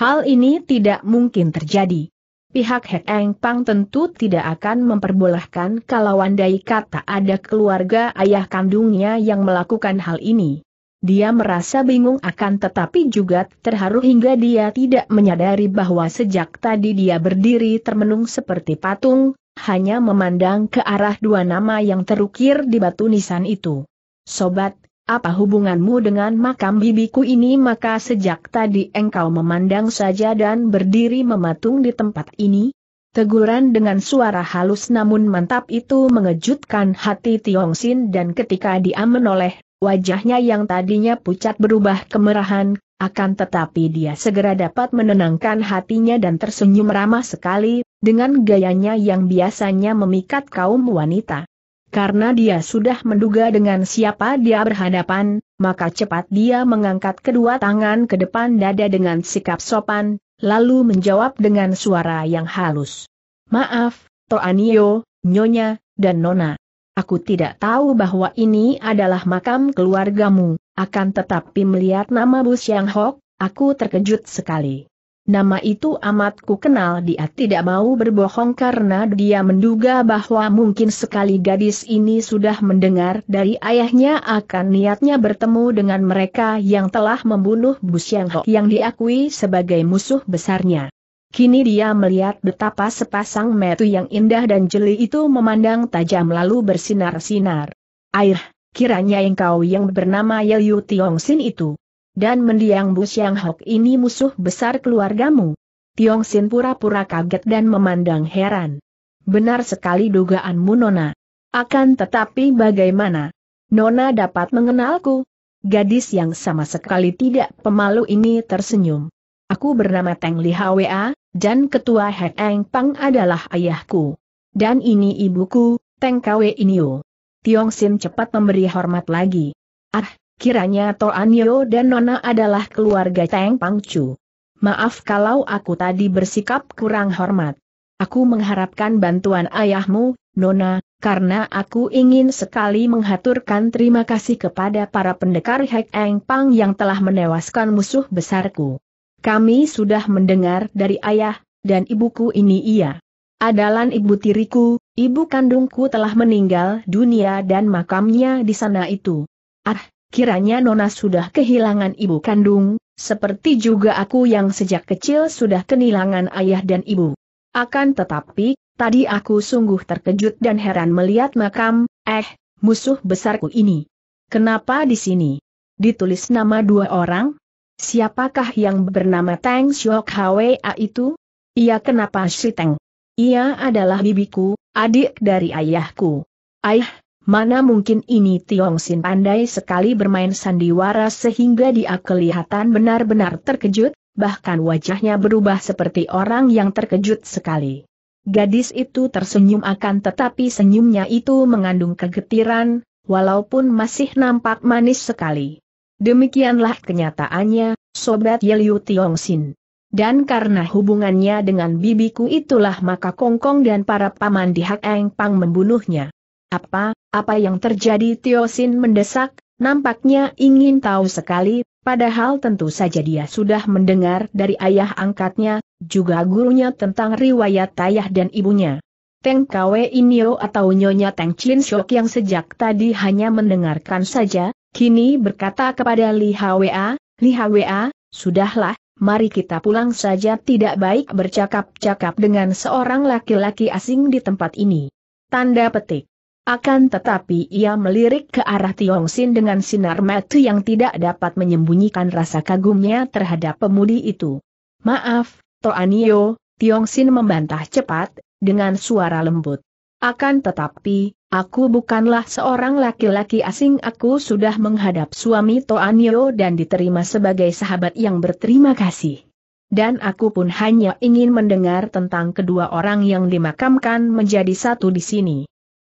Hal ini tidak mungkin terjadi pihak Heng Pang tentu tidak akan memperbolehkan kalau andai kata ada keluarga ayah kandungnya yang melakukan hal ini. Dia merasa bingung akan tetapi juga terharu hingga dia tidak menyadari bahwa sejak tadi dia berdiri termenung seperti patung, hanya memandang ke arah dua nama yang terukir di batu nisan itu. Sobat, apa hubunganmu dengan makam bibiku ini maka sejak tadi engkau memandang saja dan berdiri mematung di tempat ini? Teguran dengan suara halus namun mantap itu mengejutkan hati Tiong Sin dan ketika dia menoleh, wajahnya yang tadinya pucat berubah kemerahan, akan tetapi dia segera dapat menenangkan hatinya dan tersenyum ramah sekali, dengan gayanya yang biasanya memikat kaum wanita. Karena dia sudah menduga dengan siapa dia berhadapan, maka cepat dia mengangkat kedua tangan ke depan dada dengan sikap sopan, lalu menjawab dengan suara yang halus. Maaf, Toanio, Nyonya, dan Nona. Aku tidak tahu bahwa ini adalah makam keluargamu, akan tetapi melihat nama Bus Siang Hok, aku terkejut sekali. Nama itu amat ku kenal dia tidak mau berbohong karena dia menduga bahwa mungkin sekali gadis ini sudah mendengar dari ayahnya akan niatnya bertemu dengan mereka yang telah membunuh Bu Siang Ho yang diakui sebagai musuh besarnya. Kini dia melihat betapa sepasang metu yang indah dan jeli itu memandang tajam lalu bersinar-sinar. Air, kiranya engkau yang bernama Yeliu Sin itu dan mendiang Bu Siang Hok ini musuh besar keluargamu. Tiong Sin pura-pura kaget dan memandang heran. Benar sekali dugaanmu Nona. Akan tetapi bagaimana? Nona dapat mengenalku. Gadis yang sama sekali tidak pemalu ini tersenyum. Aku bernama Teng Li Hwa, dan ketua He Eng Pang adalah ayahku. Dan ini ibuku, Teng Kwe Inyo. Tiong Sin cepat memberi hormat lagi. Ah, Kiranya Anio dan Nona adalah keluarga Teng Pangcu. Maaf kalau aku tadi bersikap kurang hormat. Aku mengharapkan bantuan ayahmu, Nona, karena aku ingin sekali menghaturkan terima kasih kepada para pendekar Hek Eng Pang yang telah menewaskan musuh besarku. Kami sudah mendengar dari ayah, dan ibuku ini ia. Adalan ibu tiriku, ibu kandungku telah meninggal dunia dan makamnya di sana itu. Ah, kiranya Nona sudah kehilangan ibu kandung, seperti juga aku yang sejak kecil sudah kehilangan ayah dan ibu. Akan tetapi, tadi aku sungguh terkejut dan heran melihat makam, eh, musuh besarku ini. Kenapa di sini? Ditulis nama dua orang? Siapakah yang bernama Tang Syok Hwa itu? Ia kenapa si Teng? Ia adalah bibiku, adik dari ayahku. Ayah, Mana mungkin ini Tiong Sin pandai sekali bermain sandiwara sehingga dia kelihatan benar-benar terkejut, bahkan wajahnya berubah seperti orang yang terkejut sekali. Gadis itu tersenyum akan tetapi senyumnya itu mengandung kegetiran, walaupun masih nampak manis sekali. Demikianlah kenyataannya, Sobat Yeliu Tiong Sin. Dan karena hubungannya dengan bibiku itulah maka Kongkong dan para paman di Hak Eng Pang membunuhnya. Apa, apa yang terjadi Tiosin mendesak, nampaknya ingin tahu sekali, padahal tentu saja dia sudah mendengar dari ayah angkatnya, juga gurunya tentang riwayat ayah dan ibunya. Teng Kwe Inyo atau Nyonya Teng Chin Shok yang sejak tadi hanya mendengarkan saja, kini berkata kepada Li Hwa, Li Hwa, sudahlah, mari kita pulang saja tidak baik bercakap-cakap dengan seorang laki-laki asing di tempat ini. Tanda petik. Akan tetapi ia melirik ke arah Tiong Sin dengan sinar mata yang tidak dapat menyembunyikan rasa kagumnya terhadap pemudi itu. Maaf, Toanio, Tiong Sin membantah cepat, dengan suara lembut. Akan tetapi, aku bukanlah seorang laki-laki asing aku sudah menghadap suami Toanio dan diterima sebagai sahabat yang berterima kasih. Dan aku pun hanya ingin mendengar tentang kedua orang yang dimakamkan menjadi satu di sini.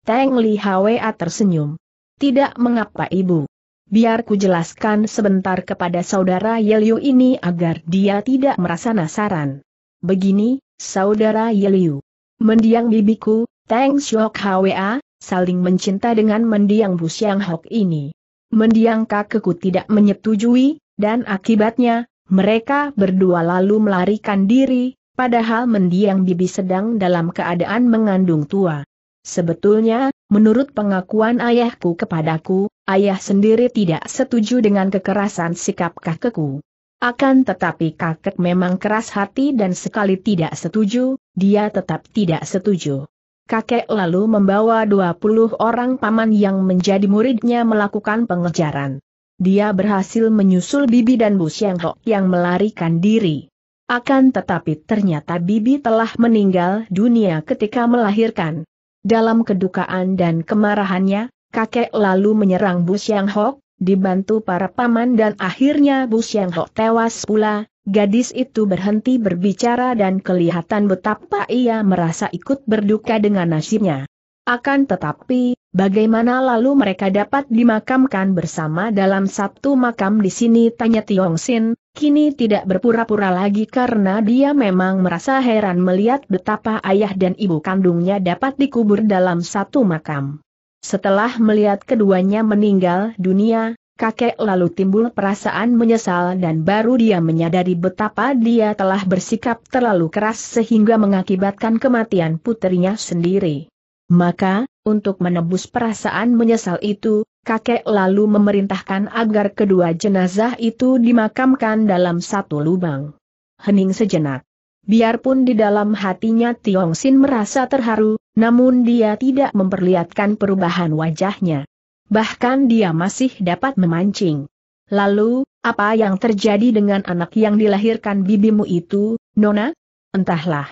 Teng Li Hwa tersenyum. Tidak mengapa ibu. Biar ku jelaskan sebentar kepada saudara Yeliu ini agar dia tidak merasa nasaran. Begini, saudara Yeliu. Mendiang bibiku, Teng Shiok Hwa, saling mencinta dengan mendiang Bu Siang Hok ini. Mendiang kakekku tidak menyetujui, dan akibatnya, mereka berdua lalu melarikan diri, padahal mendiang bibi sedang dalam keadaan mengandung tua. Sebetulnya, menurut pengakuan ayahku kepadaku, ayah sendiri tidak setuju dengan kekerasan sikap kakekku. Akan tetapi kakek memang keras hati dan sekali tidak setuju, dia tetap tidak setuju. Kakek lalu membawa 20 orang paman yang menjadi muridnya melakukan pengejaran. Dia berhasil menyusul Bibi dan Bu Siangkok yang melarikan diri. Akan tetapi ternyata Bibi telah meninggal dunia ketika melahirkan. Dalam kedukaan dan kemarahannya, kakek lalu menyerang Bu Siang Hok, dibantu para paman dan akhirnya Bu Siang Hok tewas pula, gadis itu berhenti berbicara dan kelihatan betapa ia merasa ikut berduka dengan nasibnya. Akan tetapi, bagaimana lalu mereka dapat dimakamkan bersama dalam satu makam di sini tanya Tiong Sin, Kini tidak berpura-pura lagi karena dia memang merasa heran melihat betapa ayah dan ibu kandungnya dapat dikubur dalam satu makam. Setelah melihat keduanya meninggal dunia, kakek lalu timbul perasaan menyesal dan baru dia menyadari betapa dia telah bersikap terlalu keras sehingga mengakibatkan kematian putrinya sendiri. Maka, untuk menebus perasaan menyesal itu, kakek lalu memerintahkan agar kedua jenazah itu dimakamkan dalam satu lubang. Hening sejenak. Biarpun di dalam hatinya Tiong Sin merasa terharu, namun dia tidak memperlihatkan perubahan wajahnya. Bahkan dia masih dapat memancing. Lalu, apa yang terjadi dengan anak yang dilahirkan bibimu itu, Nona? Entahlah.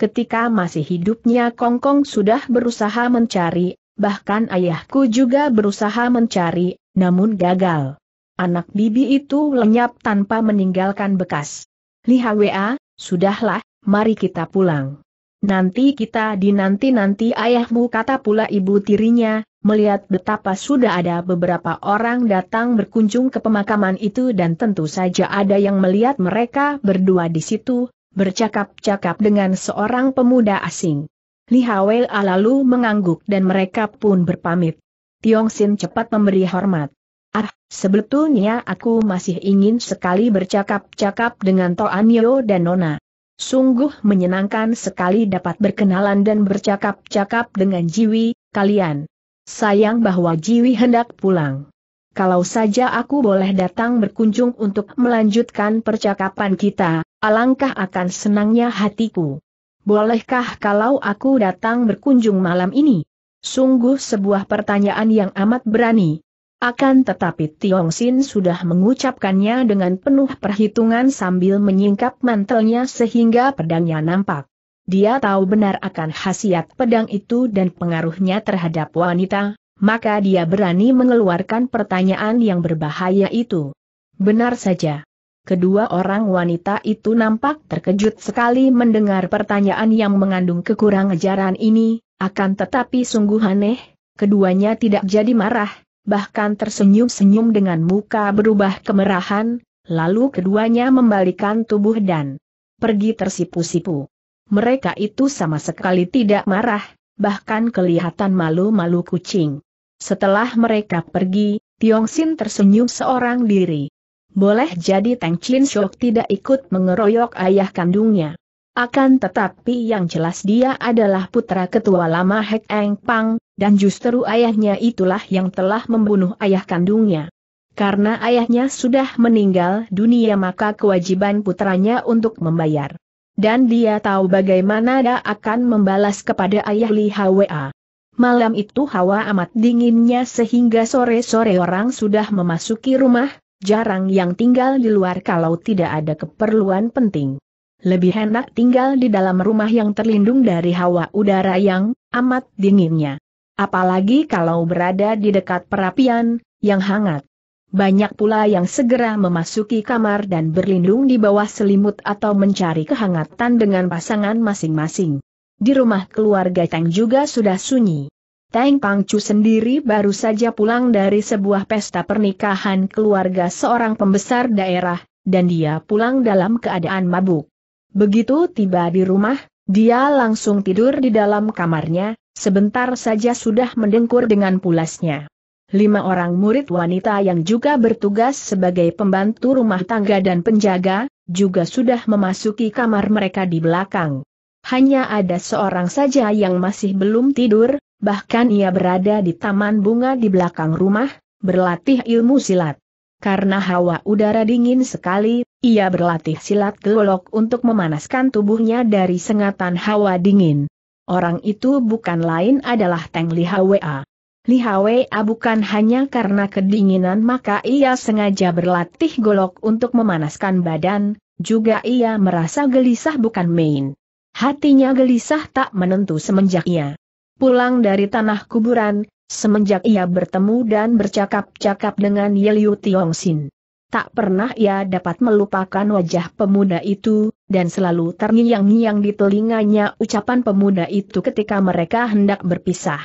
Ketika masih hidupnya Kongkong -Kong sudah berusaha mencari bahkan ayahku juga berusaha mencari, namun gagal. Anak bibi itu lenyap tanpa meninggalkan bekas. WA, sudahlah, mari kita pulang. Nanti kita dinanti-nanti ayahmu kata pula ibu tirinya, melihat betapa sudah ada beberapa orang datang berkunjung ke pemakaman itu dan tentu saja ada yang melihat mereka berdua di situ, bercakap-cakap dengan seorang pemuda asing. Li Hawei lalu mengangguk dan mereka pun berpamit. Tiong Sin cepat memberi hormat. Ah, sebetulnya aku masih ingin sekali bercakap-cakap dengan To Anio dan Nona. Sungguh menyenangkan sekali dapat berkenalan dan bercakap-cakap dengan Jiwi, kalian. Sayang bahwa Jiwi hendak pulang. Kalau saja aku boleh datang berkunjung untuk melanjutkan percakapan kita, alangkah akan senangnya hatiku. Bolehkah kalau aku datang berkunjung malam ini? Sungguh sebuah pertanyaan yang amat berani. Akan tetapi Tiong Sin sudah mengucapkannya dengan penuh perhitungan sambil menyingkap mantelnya sehingga pedangnya nampak. Dia tahu benar akan khasiat pedang itu dan pengaruhnya terhadap wanita, maka dia berani mengeluarkan pertanyaan yang berbahaya itu. Benar saja. Kedua orang wanita itu nampak terkejut sekali mendengar pertanyaan yang mengandung kekurang ajaran ini, akan tetapi sungguh aneh, keduanya tidak jadi marah, bahkan tersenyum-senyum dengan muka berubah kemerahan, lalu keduanya membalikan tubuh dan pergi tersipu-sipu. Mereka itu sama sekali tidak marah, bahkan kelihatan malu-malu kucing. Setelah mereka pergi, Tiong Sin tersenyum seorang diri boleh jadi Tang Chin Shok tidak ikut mengeroyok ayah kandungnya. Akan tetapi yang jelas dia adalah putra ketua lama Hek Eng Pang, dan justru ayahnya itulah yang telah membunuh ayah kandungnya. Karena ayahnya sudah meninggal dunia maka kewajiban putranya untuk membayar. Dan dia tahu bagaimana dia akan membalas kepada ayah Li Hwa. Malam itu hawa amat dinginnya sehingga sore-sore orang sudah memasuki rumah, jarang yang tinggal di luar kalau tidak ada keperluan penting. Lebih enak tinggal di dalam rumah yang terlindung dari hawa udara yang amat dinginnya. Apalagi kalau berada di dekat perapian, yang hangat. Banyak pula yang segera memasuki kamar dan berlindung di bawah selimut atau mencari kehangatan dengan pasangan masing-masing. Di rumah keluarga Tang juga sudah sunyi. Teng Pang Pangcu sendiri baru saja pulang dari sebuah pesta pernikahan keluarga seorang pembesar daerah, dan dia pulang dalam keadaan mabuk. Begitu tiba di rumah, dia langsung tidur di dalam kamarnya, sebentar saja sudah mendengkur dengan pulasnya. Lima orang murid wanita yang juga bertugas sebagai pembantu rumah tangga dan penjaga, juga sudah memasuki kamar mereka di belakang. Hanya ada seorang saja yang masih belum tidur, bahkan ia berada di taman bunga di belakang rumah, berlatih ilmu silat. Karena hawa udara dingin sekali, ia berlatih silat gelolok untuk memanaskan tubuhnya dari sengatan hawa dingin. Orang itu bukan lain adalah Teng Li Hwa. Li Hwa bukan hanya karena kedinginan maka ia sengaja berlatih golok untuk memanaskan badan, juga ia merasa gelisah bukan main. Hatinya gelisah tak menentu semenjak ia pulang dari tanah kuburan, semenjak ia bertemu dan bercakap-cakap dengan Yeliu Tiongsin. Tak pernah ia dapat melupakan wajah pemuda itu, dan selalu terngiang-ngiang di telinganya ucapan pemuda itu ketika mereka hendak berpisah.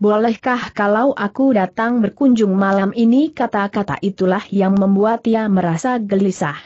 Bolehkah kalau aku datang berkunjung malam ini kata-kata itulah yang membuat ia merasa gelisah.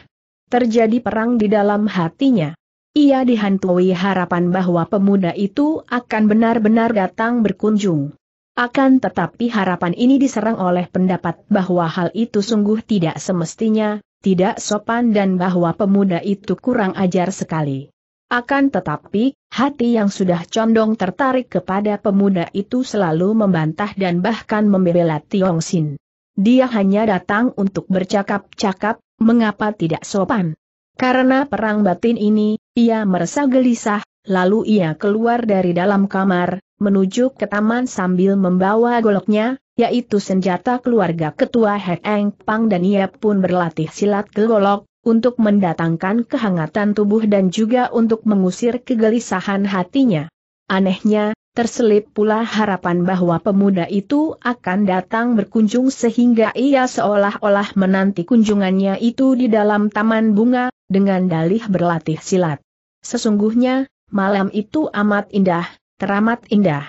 Terjadi perang di dalam hatinya. Ia dihantui harapan bahwa pemuda itu akan benar-benar datang berkunjung. Akan tetapi harapan ini diserang oleh pendapat bahwa hal itu sungguh tidak semestinya, tidak sopan dan bahwa pemuda itu kurang ajar sekali. Akan tetapi, hati yang sudah condong tertarik kepada pemuda itu selalu membantah dan bahkan membela Tiong Sin. Dia hanya datang untuk bercakap-cakap, mengapa tidak sopan? Karena perang batin ini, ia merasa gelisah, lalu ia keluar dari dalam kamar, menuju ke taman sambil membawa goloknya, yaitu senjata keluarga ketua Hek Pang dan ia pun berlatih silat ke golok, untuk mendatangkan kehangatan tubuh dan juga untuk mengusir kegelisahan hatinya. Anehnya, terselip pula harapan bahwa pemuda itu akan datang berkunjung sehingga ia seolah-olah menanti kunjungannya itu di dalam taman bunga, dengan dalih berlatih silat. Sesungguhnya, malam itu amat indah, teramat indah.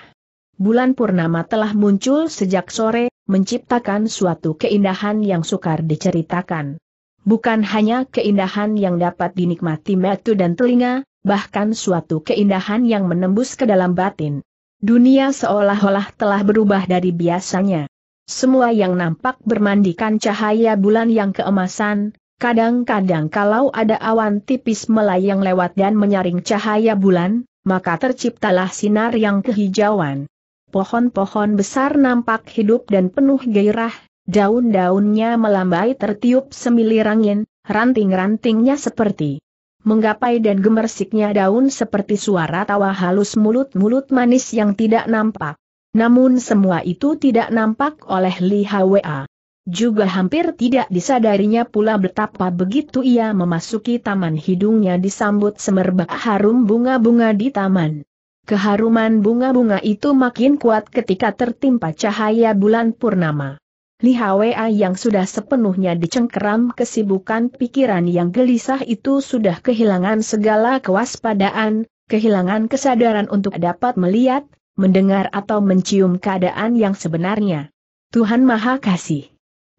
Bulan purnama telah muncul sejak sore, menciptakan suatu keindahan yang sukar diceritakan. Bukan hanya keindahan yang dapat dinikmati metu dan telinga, bahkan suatu keindahan yang menembus ke dalam batin. Dunia seolah-olah telah berubah dari biasanya. Semua yang nampak bermandikan cahaya bulan yang keemasan, Kadang-kadang kalau ada awan tipis melayang lewat dan menyaring cahaya bulan, maka terciptalah sinar yang kehijauan. Pohon-pohon besar nampak hidup dan penuh gairah, daun-daunnya melambai tertiup semilir angin, ranting-rantingnya seperti menggapai dan gemersiknya daun seperti suara tawa halus mulut-mulut manis yang tidak nampak. Namun semua itu tidak nampak oleh Li Hwa. Juga hampir tidak disadarinya pula betapa begitu ia memasuki taman hidungnya disambut semerbak harum bunga-bunga di taman. Keharuman bunga-bunga itu makin kuat ketika tertimpa cahaya bulan purnama. Li Hwa yang sudah sepenuhnya dicengkeram kesibukan pikiran yang gelisah itu sudah kehilangan segala kewaspadaan, kehilangan kesadaran untuk dapat melihat, mendengar atau mencium keadaan yang sebenarnya. Tuhan Maha Kasih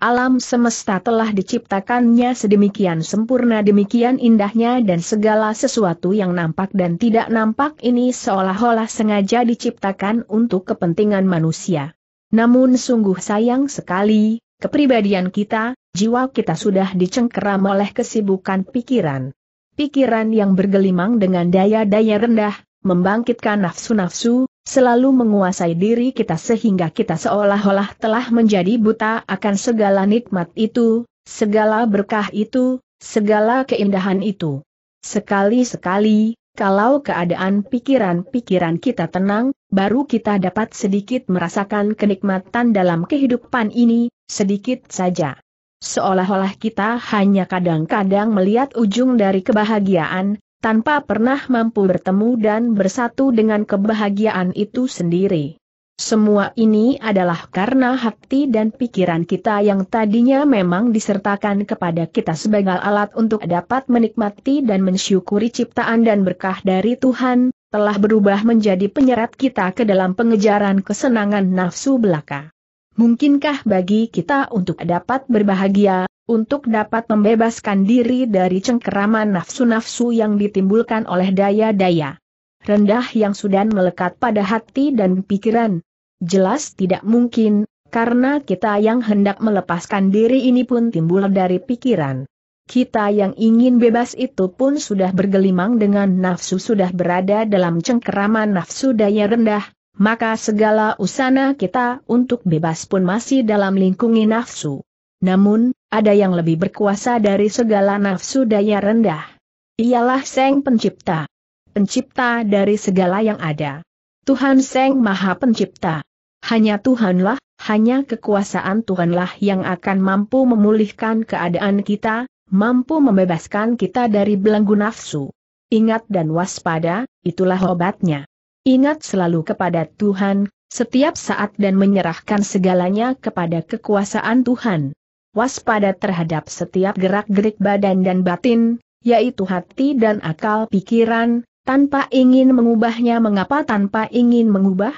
Alam semesta telah diciptakannya sedemikian sempurna demikian indahnya dan segala sesuatu yang nampak dan tidak nampak ini seolah-olah sengaja diciptakan untuk kepentingan manusia. Namun sungguh sayang sekali, kepribadian kita, jiwa kita sudah dicengkeram oleh kesibukan pikiran. Pikiran yang bergelimang dengan daya-daya rendah, membangkitkan nafsu-nafsu, selalu menguasai diri kita sehingga kita seolah-olah telah menjadi buta akan segala nikmat itu, segala berkah itu, segala keindahan itu. Sekali-sekali, kalau keadaan pikiran-pikiran kita tenang, baru kita dapat sedikit merasakan kenikmatan dalam kehidupan ini, sedikit saja. Seolah-olah kita hanya kadang-kadang melihat ujung dari kebahagiaan, tanpa pernah mampu bertemu dan bersatu dengan kebahagiaan itu sendiri. Semua ini adalah karena hati dan pikiran kita yang tadinya memang disertakan kepada kita sebagai alat untuk dapat menikmati dan mensyukuri ciptaan dan berkah dari Tuhan, telah berubah menjadi penyerat kita ke dalam pengejaran kesenangan nafsu belaka. Mungkinkah bagi kita untuk dapat berbahagia, untuk dapat membebaskan diri dari cengkeraman nafsu-nafsu yang ditimbulkan oleh daya-daya rendah yang sudah melekat pada hati dan pikiran. Jelas tidak mungkin, karena kita yang hendak melepaskan diri ini pun timbul dari pikiran. Kita yang ingin bebas itu pun sudah bergelimang dengan nafsu sudah berada dalam cengkeraman nafsu daya rendah, maka segala usana kita untuk bebas pun masih dalam lingkungi nafsu. Namun, ada yang lebih berkuasa dari segala nafsu daya rendah. Ialah Seng Pencipta. Pencipta dari segala yang ada. Tuhan Seng Maha Pencipta. Hanya Tuhanlah, hanya kekuasaan Tuhanlah yang akan mampu memulihkan keadaan kita, mampu membebaskan kita dari belenggu nafsu. Ingat dan waspada, itulah obatnya. Ingat selalu kepada Tuhan, setiap saat dan menyerahkan segalanya kepada kekuasaan Tuhan waspada terhadap setiap gerak-gerik badan dan batin, yaitu hati dan akal pikiran, tanpa ingin mengubahnya mengapa tanpa ingin mengubah?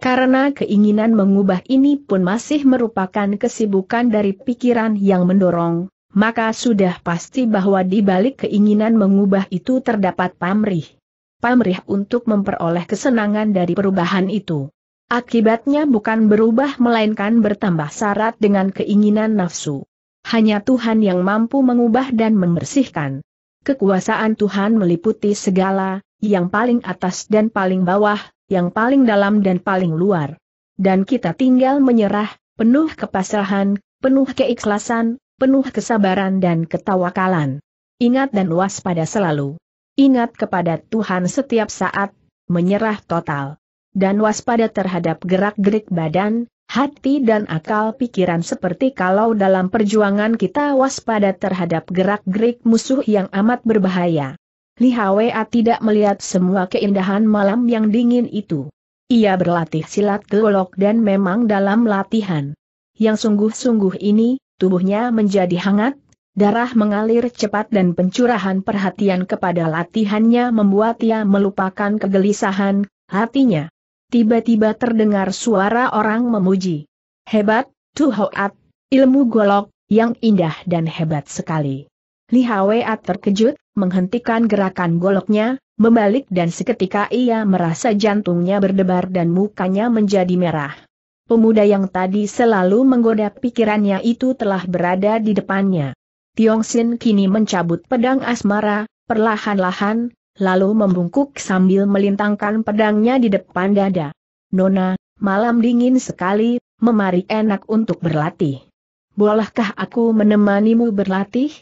Karena keinginan mengubah ini pun masih merupakan kesibukan dari pikiran yang mendorong, maka sudah pasti bahwa di balik keinginan mengubah itu terdapat pamrih. Pamrih untuk memperoleh kesenangan dari perubahan itu. Akibatnya bukan berubah melainkan bertambah syarat dengan keinginan nafsu. Hanya Tuhan yang mampu mengubah dan membersihkan. Kekuasaan Tuhan meliputi segala, yang paling atas dan paling bawah, yang paling dalam dan paling luar. Dan kita tinggal menyerah, penuh kepasrahan, penuh keikhlasan, penuh kesabaran dan ketawakalan. Ingat dan waspada selalu. Ingat kepada Tuhan setiap saat, menyerah total dan waspada terhadap gerak-gerik badan, hati dan akal pikiran seperti kalau dalam perjuangan kita waspada terhadap gerak-gerik musuh yang amat berbahaya. Li Hwa tidak melihat semua keindahan malam yang dingin itu. Ia berlatih silat golok dan memang dalam latihan. Yang sungguh-sungguh ini, tubuhnya menjadi hangat, darah mengalir cepat dan pencurahan perhatian kepada latihannya membuat ia melupakan kegelisahan hatinya tiba-tiba terdengar suara orang memuji. Hebat, Tuhoat, ilmu golok, yang indah dan hebat sekali. Li Hwa terkejut, menghentikan gerakan goloknya, membalik dan seketika ia merasa jantungnya berdebar dan mukanya menjadi merah. Pemuda yang tadi selalu menggoda pikirannya itu telah berada di depannya. Tiong Sin kini mencabut pedang asmara, perlahan-lahan, lalu membungkuk sambil melintangkan pedangnya di depan dada. Nona, malam dingin sekali, memari enak untuk berlatih. Bolehkah aku menemanimu berlatih?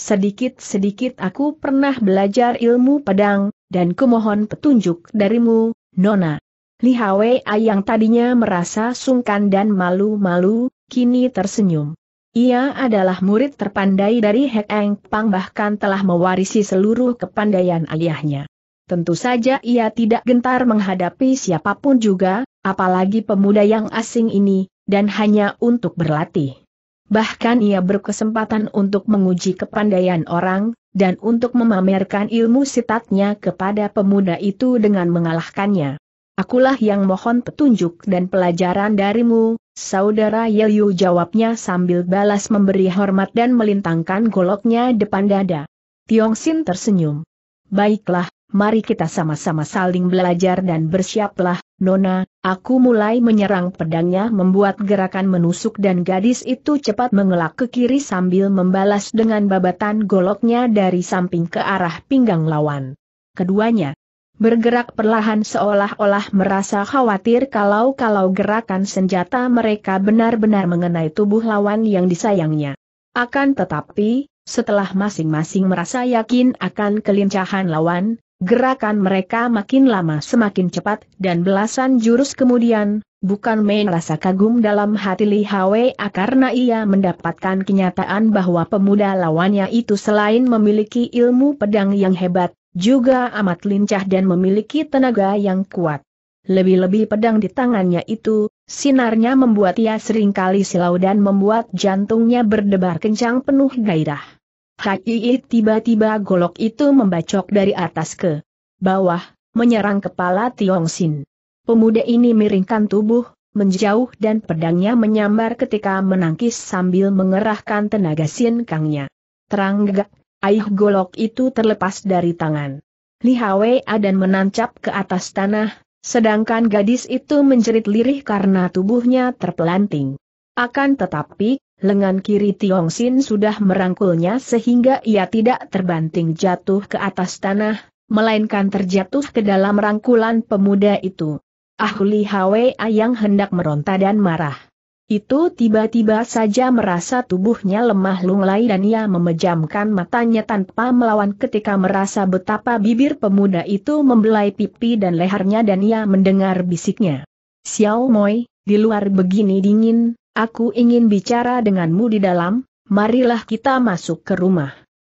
Sedikit-sedikit aku pernah belajar ilmu pedang, dan kumohon petunjuk darimu, Nona. Li Hwei yang tadinya merasa sungkan dan malu-malu, kini tersenyum. Ia adalah murid terpandai dari Hek Eng Pang bahkan telah mewarisi seluruh kepandaian ayahnya. Tentu saja ia tidak gentar menghadapi siapapun juga, apalagi pemuda yang asing ini, dan hanya untuk berlatih. Bahkan ia berkesempatan untuk menguji kepandaian orang, dan untuk memamerkan ilmu sitatnya kepada pemuda itu dengan mengalahkannya. Akulah yang mohon petunjuk dan pelajaran darimu, Saudara Yeliu jawabnya sambil balas memberi hormat dan melintangkan goloknya depan dada. Tiong Sin tersenyum. Baiklah, mari kita sama-sama saling belajar dan bersiaplah, Nona, aku mulai menyerang pedangnya membuat gerakan menusuk dan gadis itu cepat mengelak ke kiri sambil membalas dengan babatan goloknya dari samping ke arah pinggang lawan. Keduanya, bergerak perlahan seolah-olah merasa khawatir kalau-kalau gerakan senjata mereka benar-benar mengenai tubuh lawan yang disayangnya. Akan tetapi, setelah masing-masing merasa yakin akan kelincahan lawan, Gerakan mereka makin lama semakin cepat dan belasan jurus kemudian, bukan main rasa kagum dalam hati Li Hwa karena ia mendapatkan kenyataan bahwa pemuda lawannya itu selain memiliki ilmu pedang yang hebat, juga amat lincah dan memiliki tenaga yang kuat. Lebih-lebih pedang di tangannya itu, sinarnya membuat ia seringkali silau dan membuat jantungnya berdebar kencang penuh gairah. Hai tiba-tiba golok itu membacok dari atas ke bawah, menyerang kepala Tiong Sin. Pemuda ini miringkan tubuh, menjauh dan pedangnya menyambar ketika menangkis sambil mengerahkan tenaga sin kangnya. Terang Ayah golok itu terlepas dari tangan. Li Hwei dan menancap ke atas tanah, sedangkan gadis itu menjerit lirih karena tubuhnya terpelanting. Akan tetapi, lengan kiri Tiong Sin sudah merangkulnya sehingga ia tidak terbanting jatuh ke atas tanah, melainkan terjatuh ke dalam rangkulan pemuda itu. Ah Li Hwei yang hendak meronta dan marah. Itu tiba-tiba saja merasa tubuhnya lemah lunglai dan ia memejamkan matanya tanpa melawan ketika merasa betapa bibir pemuda itu membelai pipi dan lehernya dan ia mendengar bisiknya. Xiao Moi, di luar begini dingin, aku ingin bicara denganmu di dalam, marilah kita masuk ke rumah.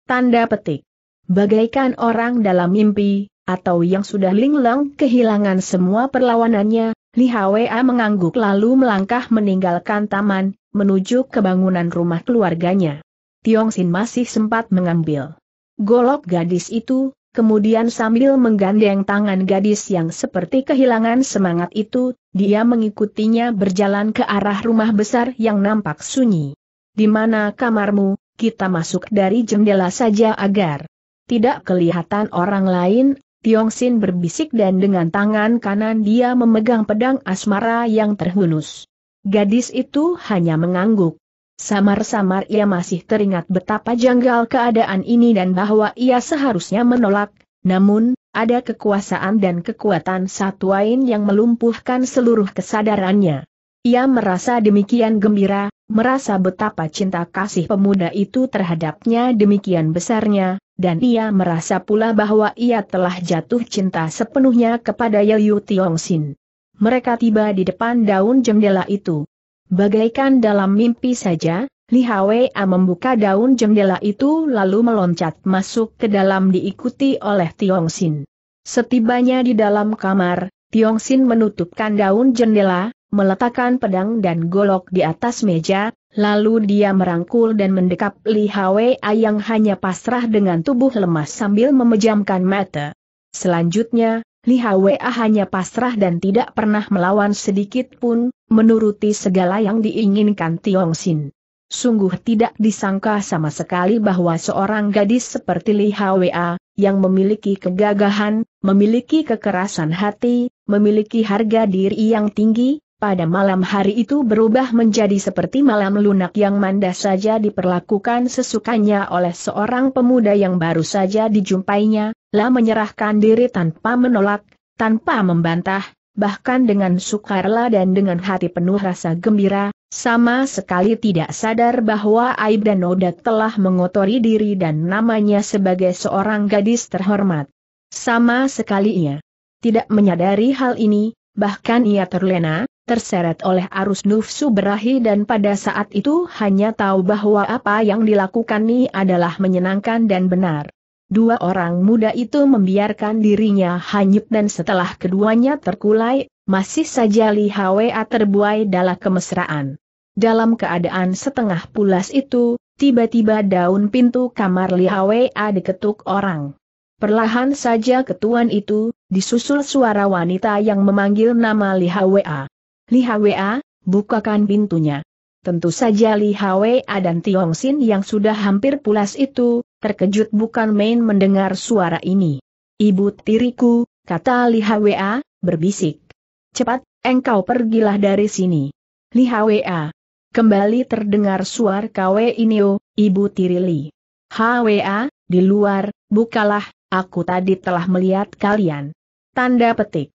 Tanda petik. Bagaikan orang dalam mimpi, atau yang sudah linglang kehilangan semua perlawanannya, Li Hwa mengangguk lalu melangkah meninggalkan taman, menuju ke bangunan rumah keluarganya. Tiong Sin masih sempat mengambil golok gadis itu, kemudian sambil menggandeng tangan gadis yang seperti kehilangan semangat itu, dia mengikutinya berjalan ke arah rumah besar yang nampak sunyi. Di mana kamarmu, kita masuk dari jendela saja agar tidak kelihatan orang lain, Tiong Sin berbisik dan dengan tangan kanan dia memegang pedang asmara yang terhunus. Gadis itu hanya mengangguk. Samar-samar ia masih teringat betapa janggal keadaan ini dan bahwa ia seharusnya menolak, namun, ada kekuasaan dan kekuatan satuain yang melumpuhkan seluruh kesadarannya. Ia merasa demikian gembira, merasa betapa cinta kasih pemuda itu terhadapnya demikian besarnya, dan ia merasa pula bahwa ia telah jatuh cinta sepenuhnya kepada Yayu Tiongsin. Mereka tiba di depan daun jendela itu. Bagaikan dalam mimpi saja, Li Hwa membuka daun jendela itu lalu meloncat masuk ke dalam diikuti oleh Tiongsin. Setibanya di dalam kamar, Tiongsin menutupkan daun jendela, meletakkan pedang dan golok di atas meja, Lalu dia merangkul dan mendekap Li Hwei yang hanya pasrah dengan tubuh lemas sambil memejamkan mata. Selanjutnya, Li Hwei hanya pasrah dan tidak pernah melawan sedikit pun, menuruti segala yang diinginkan Tiong Xin. Sungguh tidak disangka sama sekali bahwa seorang gadis seperti Li Hwa, yang memiliki kegagahan, memiliki kekerasan hati, memiliki harga diri yang tinggi, pada malam hari itu berubah menjadi seperti malam lunak yang manda saja diperlakukan sesukanya oleh seorang pemuda yang baru saja dijumpainya, lah menyerahkan diri tanpa menolak, tanpa membantah, bahkan dengan sukarela dan dengan hati penuh rasa gembira, sama sekali tidak sadar bahwa aib dan noda telah mengotori diri dan namanya sebagai seorang gadis terhormat. Sama sekali ia Tidak menyadari hal ini, bahkan ia terlena, terseret oleh arus nufsu berahi dan pada saat itu hanya tahu bahwa apa yang dilakukan ini adalah menyenangkan dan benar. Dua orang muda itu membiarkan dirinya hanyut dan setelah keduanya terkulai, masih saja Li Hwa terbuai dalam kemesraan. Dalam keadaan setengah pulas itu, tiba-tiba daun pintu kamar Li Hwa diketuk orang. Perlahan saja ketuan itu, disusul suara wanita yang memanggil nama Li Hwa. Li Hwa, bukakan pintunya. Tentu saja Li Hwa dan Tiong Sin yang sudah hampir pulas itu, terkejut bukan main mendengar suara ini. Ibu tiriku, kata Li Hwa, berbisik. Cepat, engkau pergilah dari sini. Li Hwa. Kembali terdengar suara Kwe Inio, ibu tiri Li. Hwa, di luar, bukalah, aku tadi telah melihat kalian. Tanda petik.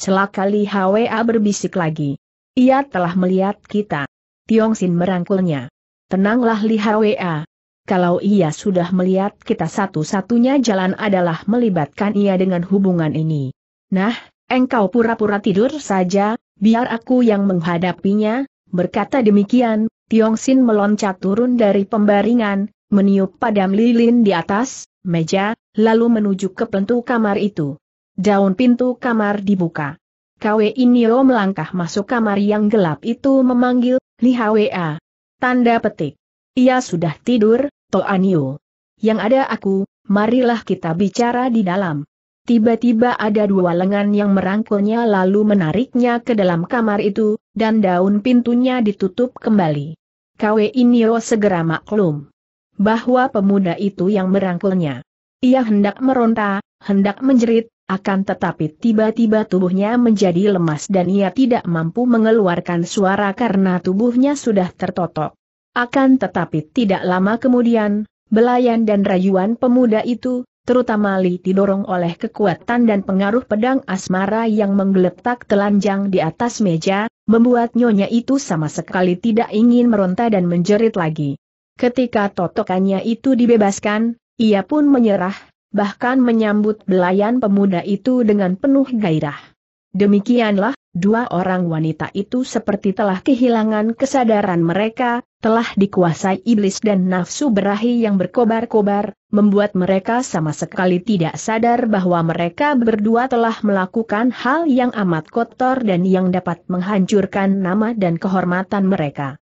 Celaka Li Hwa berbisik lagi. Ia telah melihat kita. Tiong Sin merangkulnya. Tenanglah Li Hwa. Kalau ia sudah melihat kita satu-satunya jalan adalah melibatkan ia dengan hubungan ini. Nah, engkau pura-pura tidur saja, biar aku yang menghadapinya, berkata demikian, Tiong Sin meloncat turun dari pembaringan, meniup padam lilin di atas, meja, lalu menuju ke pintu kamar itu. Daun pintu kamar dibuka. Kwe Inio melangkah masuk kamar yang gelap itu memanggil, Hwa. Tanda petik. Ia sudah tidur, to Anio. Yang ada aku, marilah kita bicara di dalam. Tiba-tiba ada dua lengan yang merangkulnya lalu menariknya ke dalam kamar itu, dan daun pintunya ditutup kembali. Kwe Inio segera maklum bahwa pemuda itu yang merangkulnya. Ia hendak meronta, hendak menjerit, akan tetapi tiba-tiba tubuhnya menjadi lemas dan ia tidak mampu mengeluarkan suara karena tubuhnya sudah tertotok. Akan tetapi tidak lama kemudian, belayan dan rayuan pemuda itu, terutama Li didorong oleh kekuatan dan pengaruh pedang asmara yang menggeletak telanjang di atas meja, membuat nyonya itu sama sekali tidak ingin meronta dan menjerit lagi. Ketika totokannya itu dibebaskan, ia pun menyerah bahkan menyambut belayan pemuda itu dengan penuh gairah. Demikianlah, dua orang wanita itu seperti telah kehilangan kesadaran mereka, telah dikuasai iblis dan nafsu berahi yang berkobar-kobar, membuat mereka sama sekali tidak sadar bahwa mereka berdua telah melakukan hal yang amat kotor dan yang dapat menghancurkan nama dan kehormatan mereka.